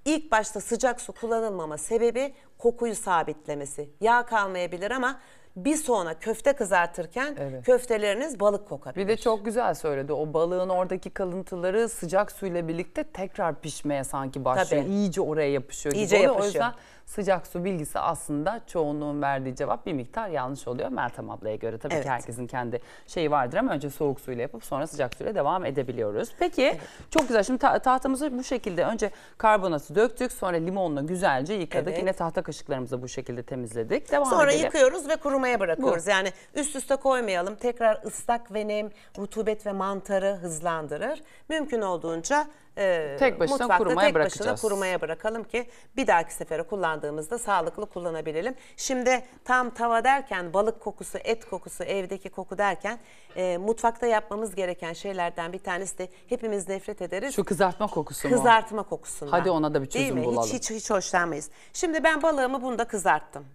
D: İlk başta sıcak su kullanılmama sebebi kokuyu sabitlemesi. Yağ kalmayabilir ama bir sonra köfte kızartırken evet. köfteleriniz balık kokabilir. Bir de çok güzel söyledi. O balığın
A: oradaki kalıntıları sıcak suyla birlikte tekrar pişmeye sanki başlıyor. Tabii. İyice oraya yapışıyor. İyice gibi. yapışıyor. O yüzden sıcak su bilgisi aslında çoğunluğun verdiği cevap bir miktar yanlış oluyor Meltem ablaya göre. Tabii evet. ki herkesin kendi şeyi vardır ama önce soğuk suyla yapıp sonra sıcak suyla devam edebiliyoruz. Peki evet. çok güzel şimdi ta tahtamızı bu şekilde önce karbonatı döktük sonra limonla güzelce yıkadık. Evet. Yine tahta kaşıklarımızı bu şekilde temizledik. Devam sonra edelim. yıkıyoruz
D: ve kurumaya bırakıyoruz. Bu. Yani üst üste koymayalım. Tekrar ıslak ve nem, rutubet ve mantarı hızlandırır. Mümkün olduğunca e, tek başına mutfakta kurumaya tek bırakacağız. başına kurumaya bırakalım ki bir dahaki sefere kullandığımızda sağlıklı kullanabilelim. Şimdi tam tava derken balık kokusu, et kokusu, evdeki koku derken e, mutfakta yapmamız gereken şeylerden bir tanesi de hepimiz nefret ederiz. Şu
A: kızartma kokusu mu? Kızartma
D: kokusundan. Hadi ona da bir çözüm Değil mi? bulalım. Hiç, hiç, hiç hoşlanmayız. Şimdi ben balığımı bunda kızarttım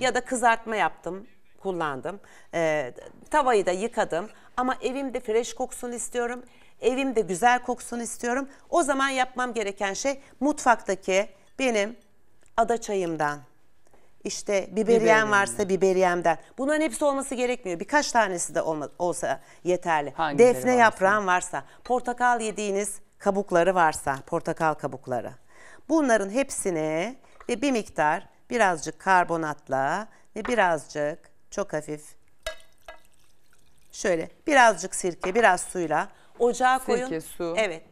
D: ya da kızartma yaptım kullandım. E, tavayı da yıkadım ama evimde fresh koksun istiyorum. Evimde güzel koksun istiyorum. O zaman yapmam gereken şey mutfaktaki benim ada çayımdan. İşte biberiyen Biberim. varsa biberiyemden. Bunların hepsi olması gerekmiyor. Birkaç tanesi de olsa yeterli. Hangileri Defne varsa? yaprağın varsa, portakal yediğiniz kabukları varsa, portakal kabukları. Bunların hepsini ve bir miktar birazcık karbonatla ve birazcık çok hafif şöyle birazcık sirke, biraz suyla ocağa koyun. Sirke, su. Evet.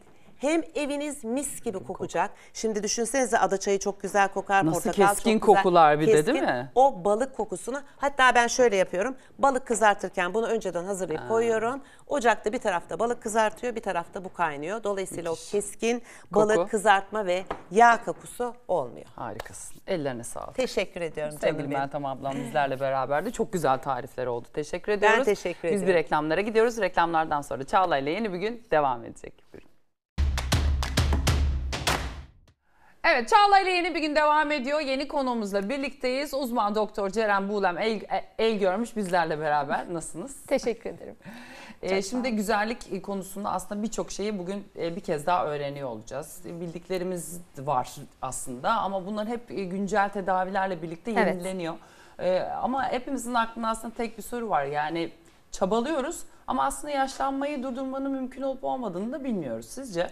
D: Hem eviniz mis gibi kokacak. Şimdi düşünsenize ada çayı çok güzel kokar. Nasıl portakal keskin çok güzel. kokular bir keskin, de değil mi? O balık kokusunu hatta ben şöyle yapıyorum. Balık kızartırken bunu önceden hazırlayıp ha. koyuyorum. Ocakta bir tarafta balık kızartıyor bir tarafta bu kaynıyor. Dolayısıyla Müthiş. o keskin balık Koku. kızartma ve yağ kokusu olmuyor. Harikasın. Ellerine sağlık. Teşekkür ediyorum. Sevgili Meltem ablam bizlerle beraber de Çok güzel
A: tarifler oldu. Teşekkür ediyoruz. Ben teşekkür Biz ediyorum. Biz bir reklamlara gidiyoruz. Reklamlardan sonra Çağla ile yeni bir gün devam edecek. Buyurun. Evet Çağla ile yeni bir gün devam ediyor. Yeni konuğumuzla birlikteyiz. Uzman doktor Ceren Buğlem el, e, el görmüş bizlerle beraber. Nasılsınız? Teşekkür ederim. Ee, şimdi güzellik konusunda aslında birçok şeyi bugün e, bir kez daha öğreniyor olacağız. Bildiklerimiz var aslında ama bunlar hep e, güncel tedavilerle birlikte evet. yenileniyor. Ee, ama hepimizin aklında aslında tek bir soru var. Yani çabalıyoruz ama aslında yaşlanmayı durdurmanın mümkün olup
E: olmadığını da bilmiyoruz sizce.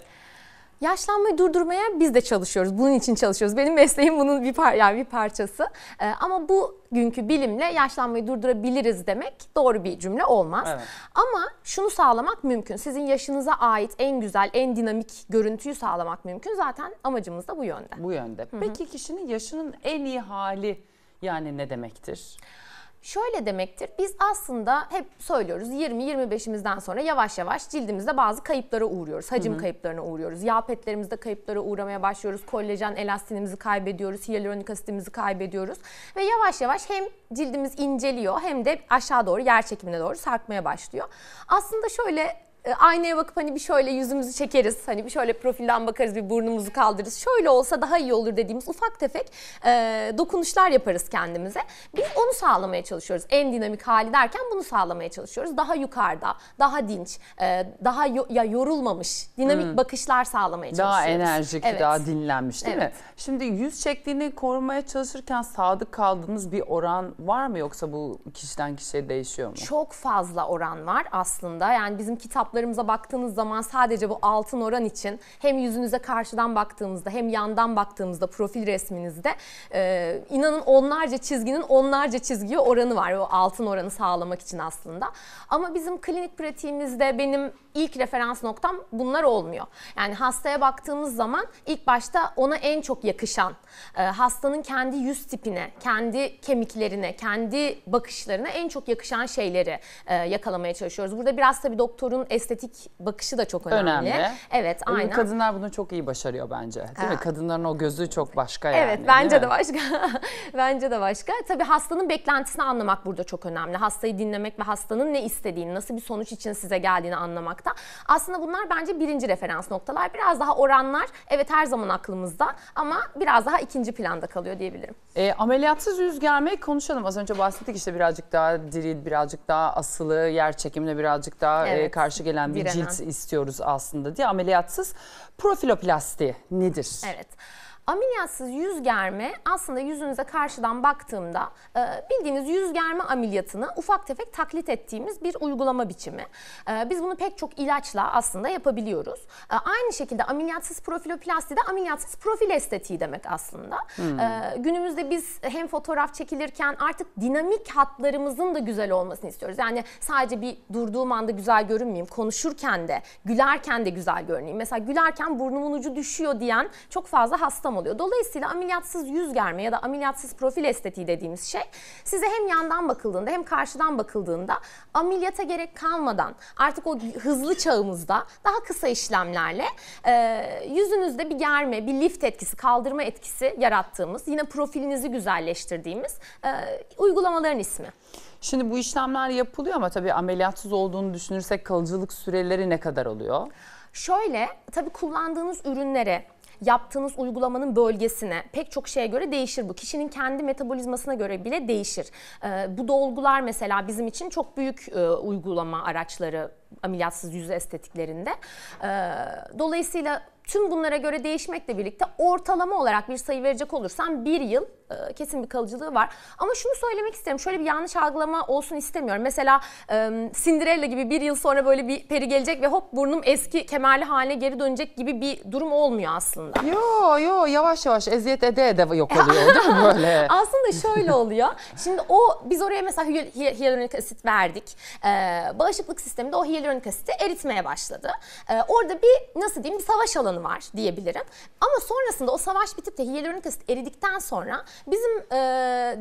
E: Yaşlanmayı durdurmaya biz de çalışıyoruz. Bunun için çalışıyoruz. Benim mesleğim bunun bir, par yani bir parçası. Ee, ama bu günkü bilimle yaşlanmayı durdurabiliriz demek doğru bir cümle olmaz. Evet. Ama şunu sağlamak mümkün. Sizin yaşınıza ait en güzel, en dinamik görüntüyü sağlamak mümkün. Zaten amacımız da bu yönde. Bu yönde. Hı -hı. Peki kişinin yaşının en iyi hali yani ne demektir? Şöyle demektir, biz aslında hep söylüyoruz 20-25'imizden sonra yavaş yavaş cildimizde bazı kayıplara uğruyoruz. Hacim hı hı. kayıplarına uğruyoruz, yağ petlerimizde kayıplara uğramaya başlıyoruz, kolajen elastinimizi kaybediyoruz, hyaluronik asitimizi kaybediyoruz. Ve yavaş yavaş hem cildimiz inceliyor hem de aşağı doğru yer çekimine doğru sarkmaya başlıyor. Aslında şöyle e, aynaya bakıp hani bir şöyle yüzümüzü çekeriz. Hani bir şöyle profilden bakarız bir burnumuzu kaldırırız. Şöyle olsa daha iyi olur dediğimiz ufak tefek e, dokunuşlar yaparız kendimize. Biz onu sağlamaya çalışıyoruz. En dinamik hali derken bunu sağlamaya çalışıyoruz. Daha yukarıda, daha dinç, e, daha yo ya yorulmamış, dinamik hmm. bakışlar sağlamaya daha çalışıyoruz. Daha enerjik, evet. daha
A: dinlenmiş değil evet. mi? Şimdi yüz şeklini korumaya çalışırken sadık kaldığımız bir oran var mı yoksa bu kişiden kişiye değişiyor mu?
E: Çok fazla oran var aslında. Yani bizim kitaplar hesaplarımıza baktığınız zaman sadece bu altın oran için hem yüzünüze karşıdan baktığımızda hem yandan baktığımızda profil resminizde e, inanın onlarca çizginin onlarca çizgiye oranı var. O altın oranı sağlamak için aslında. Ama bizim klinik pratiğimizde benim ilk referans noktam bunlar olmuyor. Yani hastaya baktığımız zaman ilk başta ona en çok yakışan, e, hastanın kendi yüz tipine, kendi kemiklerine, kendi bakışlarına en çok yakışan şeyleri e, yakalamaya çalışıyoruz. Burada biraz tabii doktorun estetik bakışı da çok önemli. önemli. Evet ee, aynen. Öyle kadınlar
A: bunu çok iyi başarıyor bence. Değil ha. mi? Kadınların o gözü çok başka
E: yani. Evet bence de başka. bence de başka. Tabii hastanın beklentisini anlamak burada çok önemli. Hastayı dinlemek ve hastanın ne istediğini, nasıl bir sonuç için size geldiğini anlamakta. Aslında bunlar bence birinci referans noktalar. Biraz daha oranlar evet her zaman aklımızda ama biraz daha ikinci planda kalıyor diyebilirim.
A: E, ameliyatsız yüz germeyi konuşalım. Az önce bahsettik işte birazcık daha diril, birazcık daha asılı, yer çekimine birazcık daha e, evet. e, karşı gelen bir Direnen. cilt istiyoruz aslında diye ameliyatsız profiloplasti nedir? Evet.
E: Ameliyatsız yüz germe aslında yüzünüze karşıdan baktığımda e, bildiğiniz yüz germe ameliyatını ufak tefek taklit ettiğimiz bir uygulama biçimi. E, biz bunu pek çok ilaçla aslında yapabiliyoruz. E, aynı şekilde ameliyatsız profiloplasti de ameliyatsız profil estetiği demek aslında. Hmm. Günümüzde biz hem fotoğraf çekilirken artık dinamik hatlarımızın da güzel olmasını istiyoruz. Yani sadece bir durduğum anda güzel görünmeyeyim, konuşurken de, gülerken de güzel görüneyim. Mesela gülerken burnumun ucu düşüyor diyen çok fazla hastam oluyor. Dolayısıyla ameliyatsız yüz germe ya da ameliyatsız profil estetiği dediğimiz şey size hem yandan bakıldığında hem karşıdan bakıldığında ameliyata gerek kalmadan artık o hızlı çağımızda daha kısa işlemlerle e, yüzünüzde bir germe, bir lift etkisi, kaldırma etkisi yarattığımız, yine profilinizi güzelleştirdiğimiz e, uygulamaların ismi.
A: Şimdi bu işlemler yapılıyor ama tabii ameliyatsız olduğunu düşünürsek kalıcılık süreleri ne kadar oluyor?
E: Şöyle tabii kullandığınız ürünlere yaptığınız uygulamanın bölgesine pek çok şeye göre değişir bu. Kişinin kendi metabolizmasına göre bile değişir. E, bu dolgular mesela bizim için çok büyük e, uygulama araçları ameliyatsız yüz estetiklerinde. E, dolayısıyla tüm bunlara göre değişmekle birlikte ortalama olarak bir sayı verecek olursam bir yıl e, kesin bir kalıcılığı var. Ama şunu söylemek isterim. Şöyle bir yanlış algılama olsun istemiyorum. Mesela e, Cinderella gibi bir yıl sonra böyle bir peri gelecek ve hop burnum eski kemerli haline geri dönecek gibi bir durum olmuyor aslında.
A: Yo yo yavaş yavaş eziyet ede ede yok oluyor değil mi böyle?
E: aslında şöyle oluyor. Şimdi o biz oraya mesela hyaluronik asit verdik. E, bağışıklık sisteminde o hyaluronik asiti eritmeye başladı. E, orada bir nasıl diyeyim bir savaş alanı var diyebilirim. Ama sonrasında o savaş bitip de hyaluronik asit eridikten sonra Bizim e,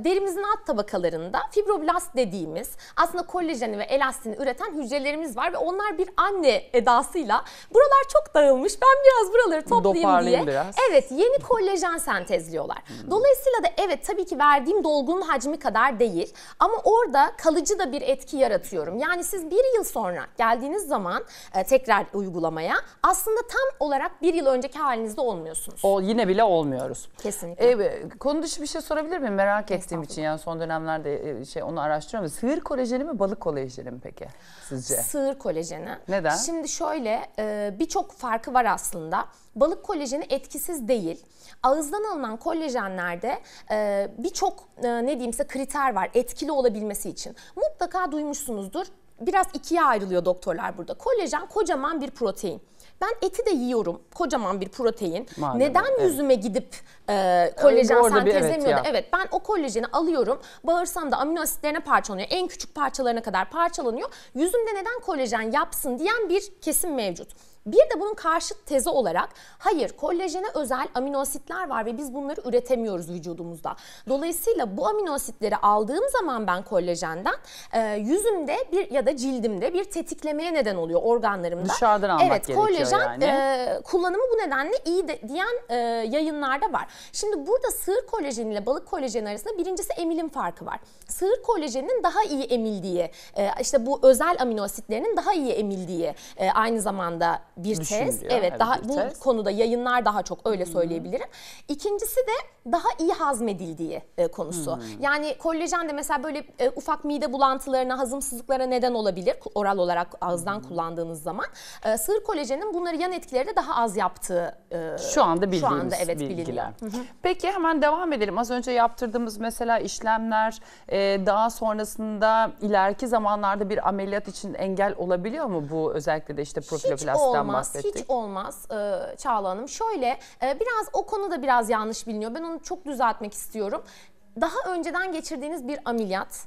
E: derimizin alt tabakalarında fibroblast dediğimiz aslında kolajeni ve elastini üreten hücrelerimiz var ve onlar bir anne edasıyla buralar çok dağılmış ben biraz buraları toplayayım diye. Biraz. Evet yeni kolajen sentezliyorlar. Hmm. Dolayısıyla da evet tabii ki verdiğim dolgunun hacmi kadar değil ama orada kalıcı da bir etki yaratıyorum. Yani siz bir yıl sonra geldiğiniz zaman e, tekrar uygulamaya aslında tam olarak bir yıl önceki halinizde olmuyorsunuz.
A: O yine bile olmuyoruz. Kesinlikle. Ee, konu dışı bir şey sorabilir miyim? Merak ettiğim için yani son dönemlerde e, şey onu araştırıyorum. Sığır
E: kolajeni mi balık kolajeni mi peki
A: sizce? Sığır
E: kolajeni. Neden? Şimdi şöyle e, birçok farkı var aslında. Balık kolajeni etkisiz değil. Ağızdan alınan kolajenlerde e, birçok ne diyeyimse kriter var etkili olabilmesi için. Mutlaka duymuşsunuzdur. Biraz ikiye ayrılıyor doktorlar burada. Kolajen kocaman bir protein. Ben eti de yiyorum. Kocaman bir protein. Madem, Neden evet. yüzüme gidip e, kolajen Orada evet Evet, ben o kolajeni alıyorum. Bağırsamda amino asitlerine parçalanıyor. En küçük parçalarına kadar parçalanıyor. Yüzümde neden kolajen yapsın diyen bir kesim mevcut. Bir de bunun karşıt tezi olarak hayır kolajene özel amino asitler var ve biz bunları üretemiyoruz vücudumuzda. Dolayısıyla bu amino asitleri aldığım zaman ben kolajenden e, yüzümde bir ya da cildimde bir tetiklemeye neden oluyor organlarımda. Dışarıdan almak evet, gerekiyor kolajen, yani. kolajen kullanımı bu nedenle iyi de, diyen e, yayınlarda var. Şimdi burada sığır kolajeni ile balık kolajeni arasında birincisi emilim farkı var. Sığır kolajeninin daha iyi emildiği, e, işte bu özel amino asitlerinin daha iyi emildiği e, aynı zamanda bir tez. Evet, evet daha bu tez. konuda yayınlar daha çok öyle hmm. söyleyebilirim. İkincisi de daha iyi hazmedildiği e, konusu. Hmm. Yani kollajen de mesela böyle e, ufak mide bulantılarına, hazımsızlıklara neden olabilir oral olarak ağızdan hmm. kullandığınız zaman. E, sığır kolajenin bunları yan etkileri de daha az yaptığı e, şu anda bildiğimiz şu anda evet bilgiler. Peki
A: hemen devam edelim. Az önce yaptırdığımız mesela işlemler e, daha sonrasında ileriki zamanlarda bir ameliyat için engel olabiliyor mu bu özellikle de işte profiloplastan olmaz, hiç
E: olmaz e, Çağla Hanım. Şöyle e, biraz o konuda biraz yanlış biliniyor. Ben onu çok düzeltmek istiyorum. Daha önceden geçirdiğiniz bir ameliyat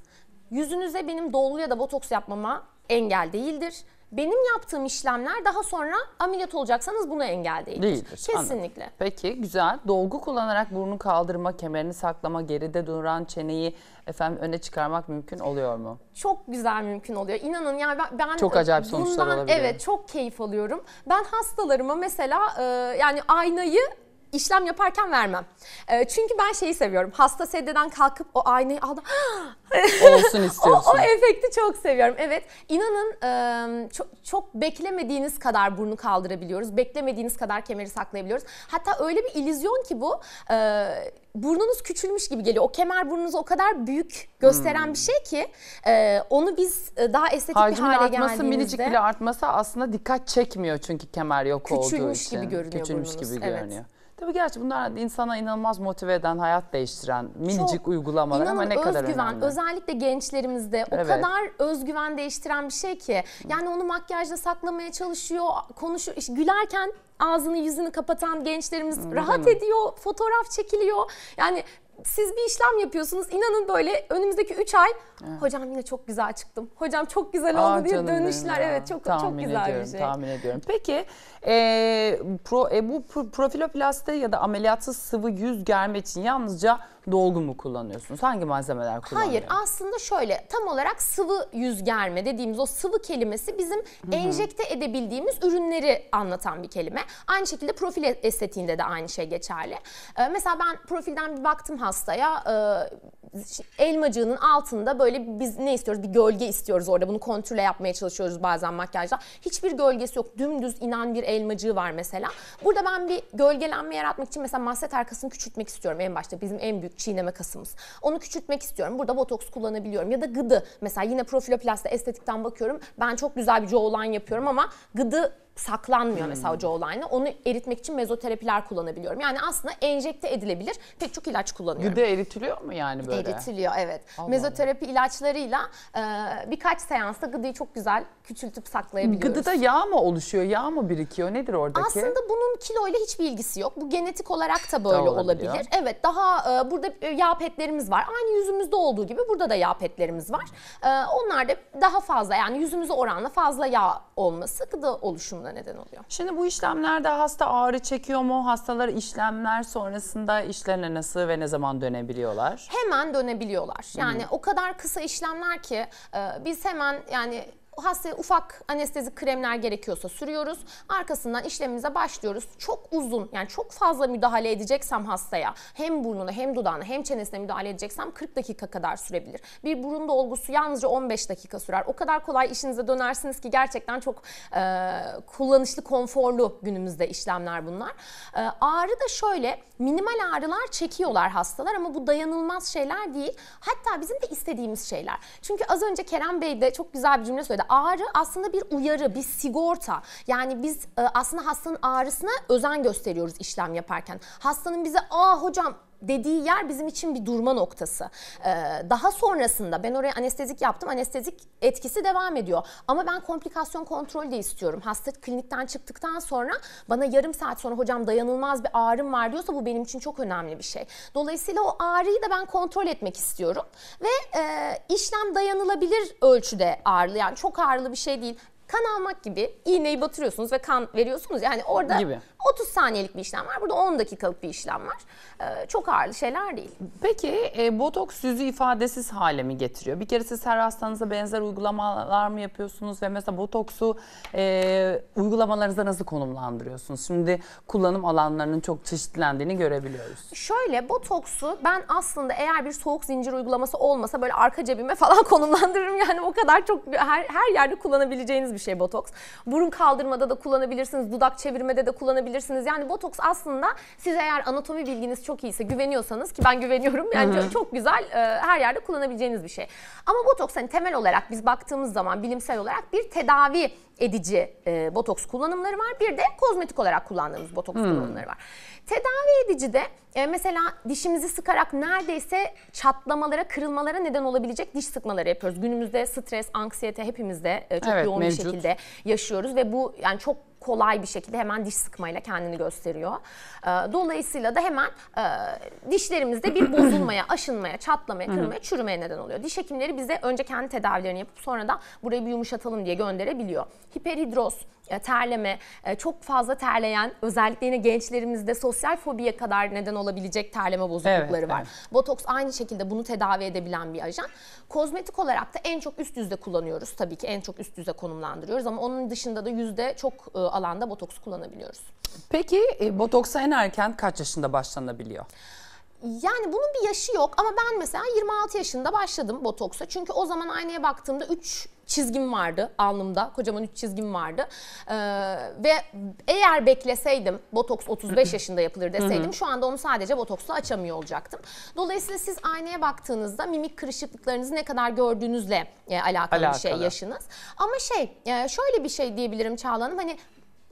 E: yüzünüze benim dolu ya da botoks yapmama engel değildir. Benim yaptığım işlemler daha sonra ameliyat olacaksanız bunu engelleyecek. değildir. Kesinlikle. Anladım.
A: Peki güzel. Dolgu kullanarak burnu kaldırma, kemerini saklama, geride duran çeneyi efendim öne çıkarmak mümkün oluyor mu?
E: Çok güzel mümkün oluyor. İnanın yani ben, ben çok acayip sonuçlar bundan, olabiliyor. Evet çok keyif alıyorum. Ben hastalarıma mesela e, yani aynayı işlem yaparken vermem. E, çünkü ben şeyi seviyorum. Hasta sedyeden kalkıp o aynayı aldım. Olsun istiyorsun. O, o efekti çok seviyorum. Evet. İnanın e, çok, çok beklemediğiniz kadar burnu kaldırabiliyoruz. Beklemediğiniz kadar kemeri saklayabiliyoruz. Hatta öyle bir illüzyon ki bu. E, burnunuz küçülmüş gibi geliyor. O kemer burnunuzu o kadar büyük gösteren hmm. bir şey ki e, onu biz daha estetik Harcimin bir hale artması, geldiğimizde. minicik bile
A: artmasa aslında dikkat çekmiyor çünkü kemer yok küçülmüş olduğu için. Küçülmüş gibi görünüyor Küçülmüş burnunuz. gibi evet. görünüyor. Tabii gerçi bunlar insana inanılmaz motive eden, hayat değiştiren minicik Çok, uygulamalar inanın, ama ne özgüven, kadar özgüven
E: özellikle gençlerimizde o evet. kadar özgüven değiştiren bir şey ki. Yani onu makyajla saklamaya çalışıyor, konuşuyor, işte gülerken ağzını yüzünü kapatan gençlerimiz hmm, rahat ediyor, fotoğraf çekiliyor. Yani siz bir işlem yapıyorsunuz. İnanın böyle önümüzdeki 3 ay evet. hocam yine çok güzel çıktım. Hocam çok güzel oldu Aa, diye dönüşler. Evet çok tahmin çok güzel ediyorum, bir şey. Tahmin ediyorum. Peki
A: e, pro, e, bu profiloplaste ya da ameliyatsız sıvı yüz germe için yalnızca dolgu mu kullanıyorsunuz? Hangi malzemeler kullanıyorsunuz? Hayır
E: aslında şöyle tam olarak sıvı yüz germe dediğimiz o sıvı kelimesi bizim Hı-hı. enjekte edebildiğimiz ürünleri anlatan bir kelime. Aynı şekilde profil estetiğinde de aynı şey geçerli. Ee, mesela ben profilden bir baktım hastaya e, elmacığının altında böyle biz ne istiyoruz bir gölge istiyoruz orada bunu kontrole yapmaya çalışıyoruz bazen makyajla. Hiçbir gölgesi yok dümdüz inen bir elmacığı var mesela. Burada ben bir gölgelenme yaratmak için mesela maske arkasını küçültmek istiyorum en başta bizim en büyük çiğneme kasımız. Onu küçültmek istiyorum. Burada botoks kullanabiliyorum. Ya da gıdı. Mesela yine profiloplastik estetikten bakıyorum. Ben çok güzel bir jawline yapıyorum ama gıdı saklanmıyor hmm. mesela Joeline'la. Onu eritmek için mezoterapiler kullanabiliyorum. Yani aslında enjekte edilebilir pek çok ilaç kullanıyorum. Güde eritiliyor mu yani böyle? Eritiliyor evet. Allah Mezoterapi Allah. ilaçlarıyla e, birkaç seansta gıdıyı çok güzel küçültüp saklayabiliyoruz. Gıdıda
A: yağ mı oluşuyor? Yağ mı birikiyor? Nedir oradaki? Aslında
E: bunun kiloyla hiçbir ilgisi yok. Bu genetik olarak da böyle olabilir. olabilir. Evet daha e, burada yağ petlerimiz var. Aynı yüzümüzde olduğu gibi burada da yağ petlerimiz var. E, onlar da daha fazla yani yüzümüze oranla fazla yağ olması gıda oluşumuna olmasına neden oluyor. Şimdi bu işlemlerde hasta ağrı çekiyor mu? Hastalar işlemler sonrasında işlerine
A: nasıl ve ne zaman dönebiliyorlar?
E: Hemen dönebiliyorlar. Yani Hı -hı. o kadar kısa işlemler ki e, biz hemen yani hastaya ufak anestezi kremler gerekiyorsa sürüyoruz. Arkasından işlemimize başlıyoruz. Çok uzun yani çok fazla müdahale edeceksem hastaya hem burnuna hem dudağına hem çenesine müdahale edeceksem 40 dakika kadar sürebilir. Bir burun dolgusu yalnızca 15 dakika sürer. O kadar kolay işinize dönersiniz ki gerçekten çok e, kullanışlı, konforlu günümüzde işlemler bunlar. E, ağrı da şöyle minimal ağrılar çekiyorlar hastalar ama bu dayanılmaz şeyler değil. Hatta bizim de istediğimiz şeyler. Çünkü az önce Kerem Bey de çok güzel bir cümle söyledi da ağrı aslında bir uyarı, bir sigorta. Yani biz e, aslında hastanın ağrısına özen gösteriyoruz işlem yaparken. Hastanın bize aa hocam dediği yer bizim için bir durma noktası. Ee, daha sonrasında ben oraya anestezik yaptım. Anestezik etkisi devam ediyor. Ama ben komplikasyon kontrolü de istiyorum. Hasta klinikten çıktıktan sonra bana yarım saat sonra hocam dayanılmaz bir ağrım var diyorsa bu benim için çok önemli bir şey. Dolayısıyla o ağrıyı da ben kontrol etmek istiyorum. Ve e, işlem dayanılabilir ölçüde ağrılı. Yani çok ağrılı bir şey değil kan almak gibi iğneyi batırıyorsunuz ve kan veriyorsunuz. Yani orada gibi. 30 saniyelik bir işlem var. Burada 10 dakikalık bir işlem var. Ee, çok ağırlı şeyler değil.
A: Peki e, botoks yüzü ifadesiz hale mi getiriyor? Bir kere siz her hastanıza benzer uygulamalar mı yapıyorsunuz ve mesela botoksu e, uygulamalarınıza nasıl konumlandırıyorsunuz? Şimdi kullanım alanlarının çok çeşitlendiğini görebiliyoruz.
E: Şöyle botoksu ben aslında eğer bir soğuk zincir uygulaması olmasa böyle arka cebime falan konumlandırırım. Yani o kadar çok her, her yerde kullanabileceğiniz bir şey botoks. Burun kaldırmada da kullanabilirsiniz, dudak çevirmede de kullanabilirsiniz yapabilirsiniz. Yani botoks aslında siz eğer anatomi bilginiz çok iyiyse güveniyorsanız ki ben güveniyorum yani çok güzel e, her yerde kullanabileceğiniz bir şey. Ama botoks hani temel olarak biz baktığımız zaman bilimsel olarak bir tedavi edici e, botoks kullanımları var. Bir de kozmetik olarak kullandığımız botoks hmm. kullanımları var. Tedavi edici de e, mesela dişimizi sıkarak neredeyse çatlamalara, kırılmalara neden olabilecek diş sıkmaları yapıyoruz. Günümüzde stres, anksiyete hepimizde e, çok evet, yoğun mevcut. bir şekilde yaşıyoruz ve bu yani çok kolay bir şekilde hemen diş sıkmayla kendini gösteriyor. Ee, dolayısıyla da hemen e, dişlerimizde bir bozulmaya, aşınmaya, çatlamaya, kırmaya, çürümeye neden oluyor. Diş hekimleri bize önce kendi tedavilerini yapıp sonra da burayı bir yumuşatalım diye gönderebiliyor. Hiperhidroz terleme, e, çok fazla terleyen özellikle yine gençlerimizde sosyal fobiye kadar neden olabilecek terleme bozuklukları evet, var. Evet. Botoks aynı şekilde bunu tedavi edebilen bir ajan. Kozmetik olarak da en çok üst yüzde kullanıyoruz tabii ki en çok üst yüzde konumlandırıyoruz ama onun dışında da yüzde çok e, alanda botoks kullanabiliyoruz.
A: Peki e, botoksa en erken kaç yaşında başlanabiliyor?
E: Yani bunun bir yaşı yok ama ben mesela 26 yaşında başladım botoksa. Çünkü o zaman aynaya baktığımda 3 çizgim vardı alnımda. Kocaman 3 çizgim vardı. Ee, ve eğer bekleseydim botoks 35 yaşında yapılır deseydim şu anda onu sadece botoksla açamıyor olacaktım. Dolayısıyla siz aynaya baktığınızda mimik kırışıklıklarınızı ne kadar gördüğünüzle e, alakalı, alakalı bir şey yaşınız. Ama şey e, şöyle bir şey diyebilirim Çağla Hanım hani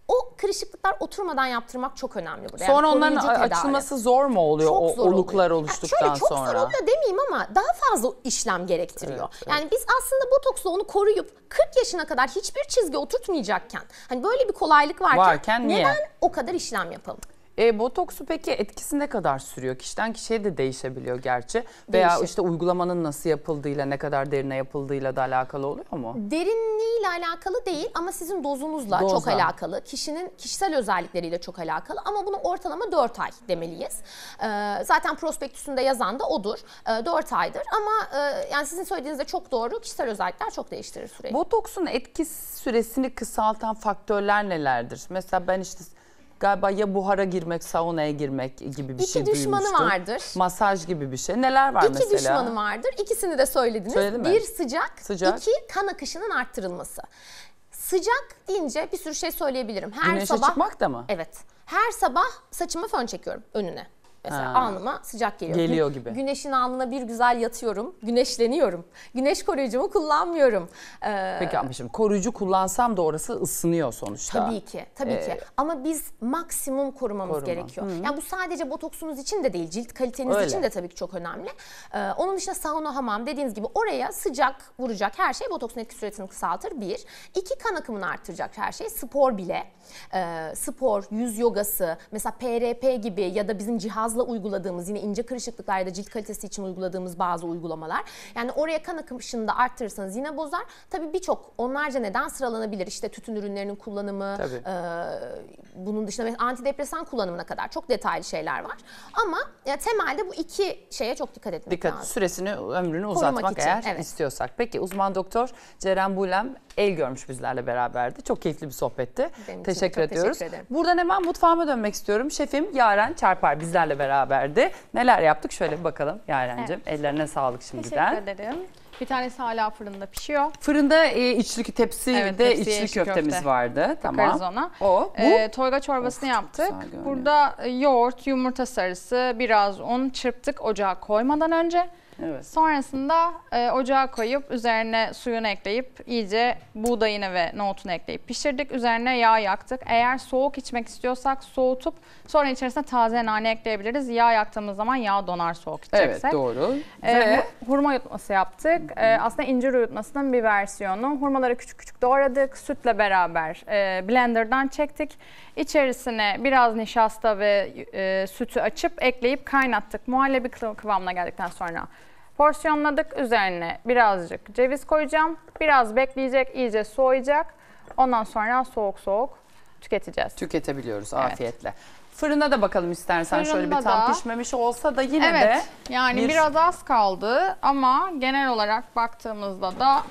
E: o kırışıklıklar oturmadan yaptırmak çok önemli burada. Yani sonra onların tedavi. açılması
A: zor mu oluyor çok o zor oluklar oluyor. oluştuktan yani şöyle, çok sonra? Çok zor oluyor
E: demeyeyim ama daha fazla işlem gerektiriyor. Evet, evet. Yani biz aslında botoksla onu koruyup 40 yaşına kadar hiçbir çizgi oturtmayacakken hani böyle bir kolaylık varken, varken neden niye? o kadar işlem yapalım? E, botoksu peki etkisi ne kadar sürüyor? Kişiden kişiye
A: de değişebiliyor gerçi. Veya Değişir. işte uygulamanın nasıl yapıldığıyla, ne kadar derine yapıldığıyla da alakalı oluyor mu?
E: Derinliğiyle alakalı değil ama sizin dozunuzla Dozla. çok alakalı. Kişinin kişisel özellikleriyle çok alakalı ama bunu ortalama 4 ay demeliyiz. Ee, zaten prospektüsünde yazan da odur. Ee, 4 aydır ama e, yani sizin söylediğiniz de çok doğru. Kişisel özellikler çok değiştirir süreyi.
A: Botoksun etki süresini kısaltan faktörler nelerdir? Mesela ben işte galiba ya buhara girmek, saunaya girmek gibi bir İki şey duymuştum. düşmanı vardır. Masaj gibi bir şey. Neler var İki mesela? İki düşmanı
E: vardır. İkisini de söylediniz. Söyledim bir mi? sıcak, sıcak, iki kan akışının arttırılması. Sıcak deyince bir sürü şey söyleyebilirim. Her Güneşe sabah çıkmak da mı? Evet. Her sabah saçımı fön çekiyorum önüne. Mesela ha. alnıma sıcak geliyor. Geliyor gibi. Güneşin alnına bir güzel yatıyorum. Güneşleniyorum. Güneş koruyucumu kullanmıyorum. Ee, Peki ama
A: şimdi koruyucu kullansam da orası ısınıyor sonuçta. Tabii ki. Tabii ee, ki.
E: Ama biz maksimum korumamız koruma. gerekiyor. Hı. Yani bu sadece botoksunuz için de değil. Cilt kaliteniz Öyle. için de tabii ki çok önemli. Ee, onun dışında sauna, hamam dediğiniz gibi oraya sıcak vuracak her şey botoksun etki süresini kısaltır. Bir. iki kan akımını artıracak her şey. Spor bile. Ee, spor, yüz yogası, mesela PRP gibi ya da bizim cihaz fazla uyguladığımız yine ince kırışıklıklar ya da cilt kalitesi için uyguladığımız bazı uygulamalar. Yani oraya kan akışını da arttırırsanız yine bozar. Tabii birçok onlarca neden sıralanabilir. İşte tütün ürünlerinin kullanımı, Tabii. e, bunun dışında antidepresan kullanımına kadar çok detaylı şeyler var. Ama ya, temelde bu iki şeye çok dikkat etmek dikkat, lazım. Süresini,
A: ömrünü uzatmak için, eğer evet. istiyorsak. Peki uzman doktor Ceren Bulem el görmüş bizlerle beraberdi. Çok keyifli bir sohbetti. Benim teşekkür ediyoruz. Teşekkür Buradan hemen mutfağıma dönmek istiyorum. Şefim Yaren Çarpar bizlerle ile beraberdi. Neler yaptık şöyle bir bakalım Yaren'cim. Evet. Ellerine sağlık şimdiden. Teşekkür
C: ederim. Bir tanesi hala fırında pişiyor. Fırında e, içli tepsi evet, de içli, köftemiz köfte.
A: vardı. tamam. ona.
C: O, bu. E, toyga çorbasını of, yaptık. Burada yoğurt, yumurta sarısı, biraz un çırptık ocağa koymadan önce. Evet. Sonrasında e, ocağa koyup üzerine suyunu ekleyip iyice buğdayını ve nohutunu ekleyip pişirdik. Üzerine yağ yaktık. Eğer soğuk içmek istiyorsak soğutup sonra içerisine taze nane ekleyebiliriz. Yağ yaktığımız zaman yağ donar soğuk içeceksek. Evet doğru. E, ve... Hurma yutması yaptık. E, aslında incir yutmasının bir versiyonu. Hurmaları küçük küçük doğradık. Sütle beraber e, blenderdan çektik. İçerisine biraz nişasta ve e, sütü açıp ekleyip kaynattık. Muhallebi kıvamına geldikten sonra Porsiyonladık. Üzerine birazcık ceviz koyacağım. Biraz bekleyecek, iyice soğuyacak. Ondan sonra soğuk soğuk tüketeceğiz.
A: Tüketebiliyoruz afiyetle. Fırına da bakalım istersen Fırında şöyle bir tam da- pişmemiş olsa da yine Evet. de Yani bir- biraz
C: az kaldı ama genel olarak baktığımızda da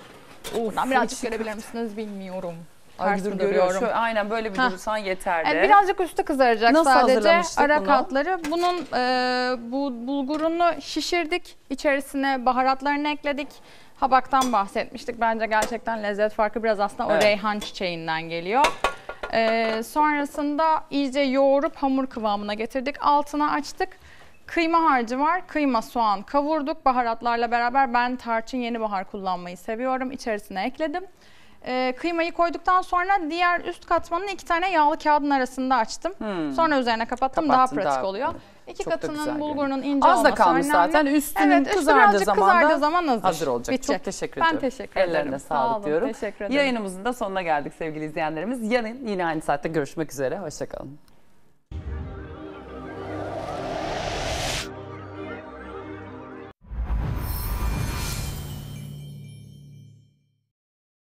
C: Buradan birazcık görebilir misiniz bilmiyorum. Ters görüyorum. duruyorum? aynen böyle bir Hah. durursan yeterli. Yani birazcık üstü kızaracak Nasıl sadece ara bunu? katları. Bunun e, bu bulgurunu şişirdik. İçerisine baharatlarını ekledik. Habaktan bahsetmiştik. Bence gerçekten lezzet farkı biraz aslında evet. o reyhan çiçeğinden geliyor. Ee, sonrasında iyice yoğurup hamur kıvamına getirdik. Altına açtık. Kıyma harcı var. Kıyma, soğan kavurduk baharatlarla beraber. Ben tarçın yeni bahar kullanmayı seviyorum. İçerisine ekledim e, kıymayı koyduktan sonra diğer üst katmanın iki tane yağlı kağıdın arasında açtım. Hmm. Sonra üzerine kapattım Kapattın, daha pratik daha... oluyor. İki Çok katının bulgurunun ince olması. Az da kalmış önemli. zaten. Üstünün evet, kızardığı, kızardığı zaman hazır. hazır olacak. Bitecek. Çok teşekkür ederim. Ben teşekkür ederim.
A: Ellerine Sağ sağlık olun, diyorum. Teşekkür ederim. Yayınımızın da sonuna geldik sevgili izleyenlerimiz. Yarın yine aynı saatte görüşmek üzere. Hoşçakalın.